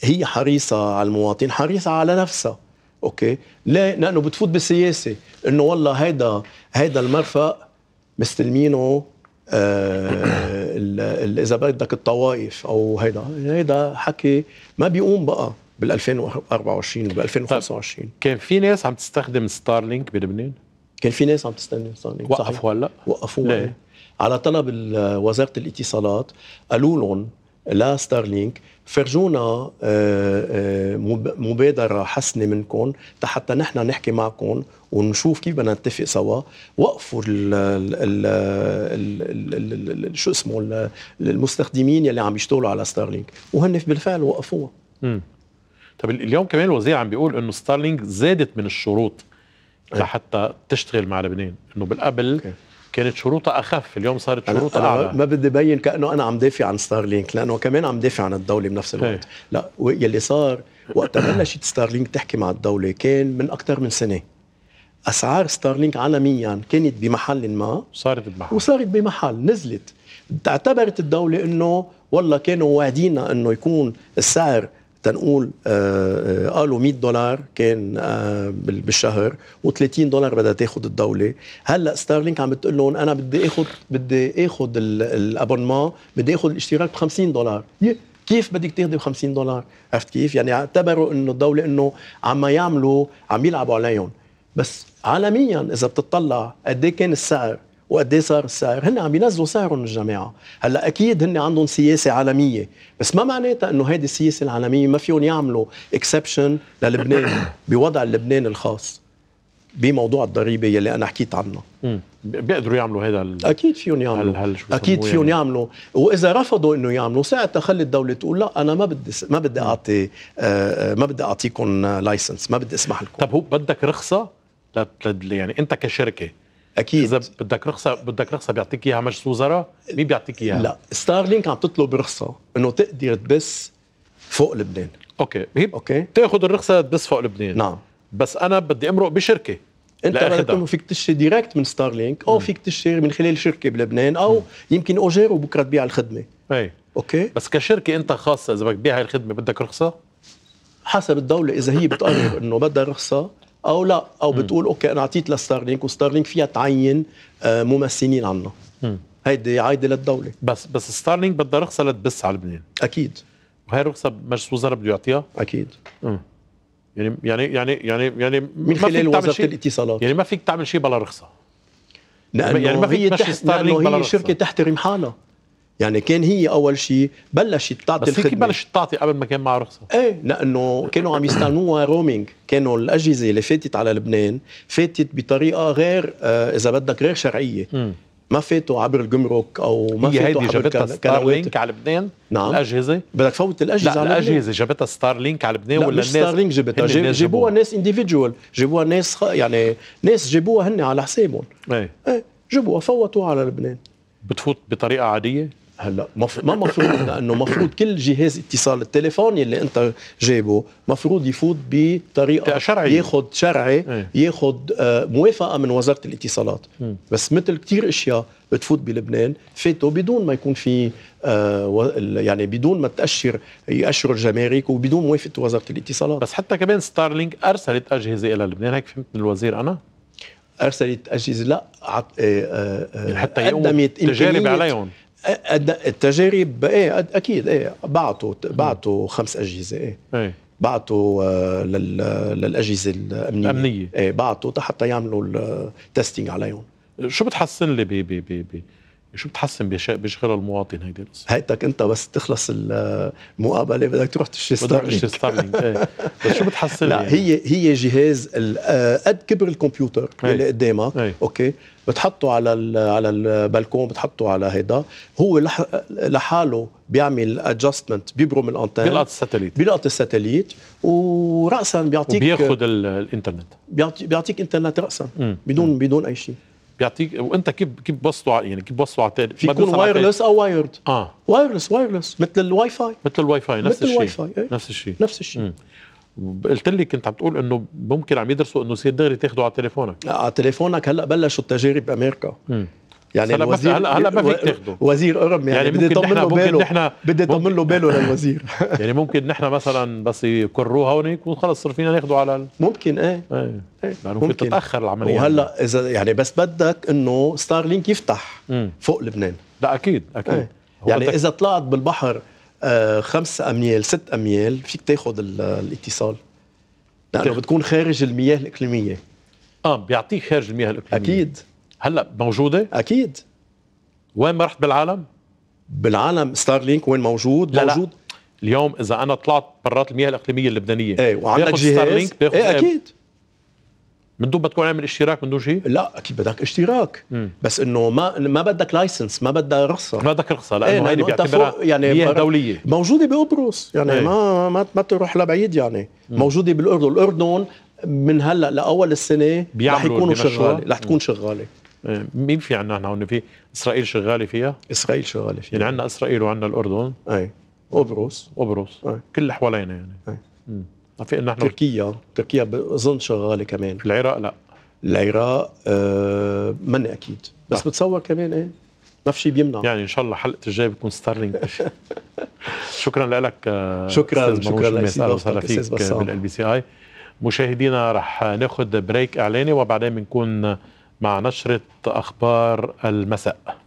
هي حريصه على المواطن حريصه على نفسها اوكي ليه لانه بتفوت بالسياسه انه والله هيدا هيدا المرفق مستلمينه آه اذا بدك الطوائف او هيدا هيدا حكي ما بيقوم بقى بال 2024 وبال 2025 كان في ناس عم تستخدم ستارلينك بلبنان؟ كان في ناس عم تستخدم ستارلينك وقفوا هلا؟ وقفوا على طلب وزاره الاتصالات قالوا لهم لستارلينك فرجونا آه، آه، مبادرة حسنة منكم حتى نحن نحكي معكم ونشوف كيف بدنا نتفق سوا وقفوا ال ال شو اسمه المستخدمين يلي عم يشتغلوا على ستارلينك وهن بالفعل وقفوها طب اليوم كمان الوزير عم بيقول انه ستارلينك زادت من الشروط إيه. لحتى تشتغل مع لبنان انه بالقبل okay. كانت شروطها اخف اليوم صارت شروطها اعلى ما بدي بين كانه انا عم دافع عن ستارلينك لانه كمان عم دافع عن الدوله بنفس الوقت هي. إيه. لا يلي صار وقت بلشت ستارلينك تحكي مع الدوله كان من اكثر من سنه اسعار ستارلينك عالميا كانت بمحل ما صارت بمحل وصارت بمحل نزلت اعتبرت الدوله انه والله كانوا واعدينا انه يكون السعر تنقول آه، آه، قالوا 100 دولار كان آه، بالشهر و30 دولار بدها تاخذ الدوله هلا ستارلينك عم بتقول لهم انا بدي اخذ بدي اخذ الابونمون بدي اخذ الاشتراك ب 50 دولار كيف بدك تاخذي ب 50 دولار عرفت كيف يعني اعتبروا انه الدوله انه عم يعملوا عم يلعبوا عليهم بس عالميا اذا بتطلع قد إيه كان السعر وقد ايه صار السعر هن عم ينزلوا سعرهم الجماعه هلا اكيد هن عندهم سياسه عالميه بس ما معناتها انه هيدي السياسه العالميه ما فيهم يعملوا اكسبشن للبنان بوضع لبنان الخاص بموضوع الضريبه يلي انا حكيت عنها بيقدروا يعملوا هذا ال... اكيد فيهم يعملوا هل هل اكيد فيهم يعني. يعملوا واذا رفضوا انه يعملوا ساعتها خلي الدوله تقول لا انا ما بدي ما بدي اعطي آه،, آه ما بدي اعطيكم لايسنس ما بدي اسمح لكم طب هو بدك رخصه لا يعني انت كشركه اكيد اذا بدك رخصه بدك رخصه بيعطيك اياها مجلس وزراء مين بيعطيك اياها لا ستار لينك عم تطلب رخصه انه تقدر تبث فوق لبنان اوكي هي اوكي تاخذ الرخصه تبث فوق لبنان نعم بس انا بدي امرق بشركه انت بدك فيك تشتري ديركت من ستار لينك او فيك تشتري من خلال شركه بلبنان او م. يمكن اوجير وبكره تبيع الخدمه اي اوكي بس كشركه انت خاصه اذا بدك تبيع هاي الخدمه بدك رخصه حسب الدولة إذا هي بتقرر إنه بدها رخصة او لا او بتقول اوكي انا اعطيت لستارلينك وستارلينك فيها تعين آه، ممثلين عنا هيدي عايده للدوله بس بس ستارلينك بدها رخصه لتبث على لبنان اكيد وهي الرخصه مجلس وزراء بده يعطيها اكيد مم. يعني يعني يعني يعني يعني من خلال وزاره الاتصالات يعني ما فيك تعمل شيء بلا رخصه لانه يعني ما هي, تحت لأنه هي شركه تحترم حالها يعني كان هي اول شيء بلشت تعطي بس الخدمه بلشت تعطي قبل ما كان معها رخصه ايه لانه كانوا عم يستعملوها رومينج كانوا الاجهزه اللي فاتت على لبنان فاتت بطريقه غير آه اذا بدك غير شرعيه ما فاتوا عبر الجمرك او ما هي فاتوا هيدي جابتها ستار لينك على لبنان نعم الاجهزه بدك تفوت الاجهزه لا على الاجهزه جابتها ستار لينك على لبنان ولا الناس ستار لينك جابتها جيب جيبوها ناس انديفيدوال جابوها ناس يعني ناس جابوها هن على حسابهم ايه, ايه جابوها فوتوها على لبنان بتفوت بطريقه عاديه هلا مف... ما مفروض لانه مفروض كل جهاز اتصال التليفون يلي انت جايبه مفروض يفوت بطريقه شرعي ياخذ شرعي ايه. ياخذ آه، موافقه من وزاره الاتصالات بس مثل كثير اشياء بتفوت بلبنان فاتوا بدون ما يكون في آه، يعني بدون ما تاشر ياشروا الجمارك وبدون موافقه وزاره الاتصالات بس حتى كمان ستارلينك ارسلت اجهزه الى لبنان هيك فهمت من الوزير انا ارسلت اجهزه لا عط... آه آه يعني حتى آه، قدمت تجارب عليهم التجارب ايه اكيد ايه بعتوا بعتوا خمس اجهزه ايه, ايه. بعتوا آه، للاجهزه الامنيه الامنيه ايه بعتوا حتى يعملوا التستنج عليهم شو بتحسن لي شو بتحسن بشغل المواطن هيدي القصه؟ هيتك انت بس تخلص المقابله بدك تروح تشتري ستارلينك بدك تشتري ستارلينك ايه بس شو بتحسن لا يعني؟ هي هي جهاز آه، قد كبر الكمبيوتر إيه. اللي قدامك هي. إيه. اوكي بتحطه على على البلكون بتحطه على هيدا هو لحاله بيعمل ادجستمنت بيبرم الانتن بيلقط الساتليت بيلقط الساتليت وراسا بيعطيك بياخذ الانترنت بيعطيك انترنت راسا بدون بدون اي شيء بيعطيك وانت كيف كيف بوصلوا يعني كيف بوصلوا على في يكون وايرلس او وايرد اه وايرلس وايرلس مثل الواي فاي مثل الواي فاي نفس الشيء مثل الواي فاي نفس الشيء نفس الشيء قلت لي كنت عم تقول انه ممكن عم يدرسوا انه يصير دغري تاخده على تليفونك لا على تليفونك هلا بلشوا التجارب بامريكا يعني الوزير هلا هلا ما فيك تاخده وزير ارم يعني, يعني بدي يطمن له باله نحن بدي يطمن له باله للوزير يعني ممكن نحن مثلا بس يكروه هون يكون خلص صار فينا ناخده على ال... ممكن ايه ايه, ايه. يعني ممكن تتاخر العمليه وهلا اذا يعني بس بدك انه ستارلينك يفتح م. فوق لبنان لا اكيد اكيد ايه. يعني اذا طلعت بالبحر آه، خمس اميال ست اميال فيك تاخذ الاتصال لانه بتكون خارج المياه الاقليميه اه بيعطيك خارج المياه الاقليميه اكيد هلا موجوده اكيد وين ما رحت بالعالم بالعالم ستارلينك وين موجود لا موجود لا. اليوم اذا انا طلعت برات المياه الاقليميه اللبنانيه ايه وعندك جهاز ستارلينك إيه،, ايه اكيد من دون ما تكون عامل اشتراك من دون شيء؟ لا اكيد بدك اشتراك مم. بس انه ما ما بدك لايسنس ما بدها رخصه ما بدك رخصه لانه ايه هيدي بيعتبرها يعني مياه دوليه موجوده بقبرص يعني ايه. ما ما ما تروح لبعيد يعني مم. موجوده بالاردن الاردن من هلا لاول السنه رح يكونوا شغاله رح تكون شغاله آه، مين في عندنا هنا هون في اسرائيل شغاله فيها؟ اسرائيل شغاله فيها يعني عندنا اسرائيل وعندنا الاردن اي قبرص قبرص كل حوالينا يعني اي في نحن تركيا تركيا بظن شغاله كمان العراق لا العراق آه مني اكيد بس لا. بتصور كمان ايه ما في شيء بيمنع يعني ان شاء الله حلقه الجايه بتكون ستارلينج شكرا لك آه، شكرا شكرا لك اهلا وسهلا فيك بالال بي سي اي مشاهدينا رح ناخذ بريك اعلاني وبعدين بنكون مع نشرة أخبار المساء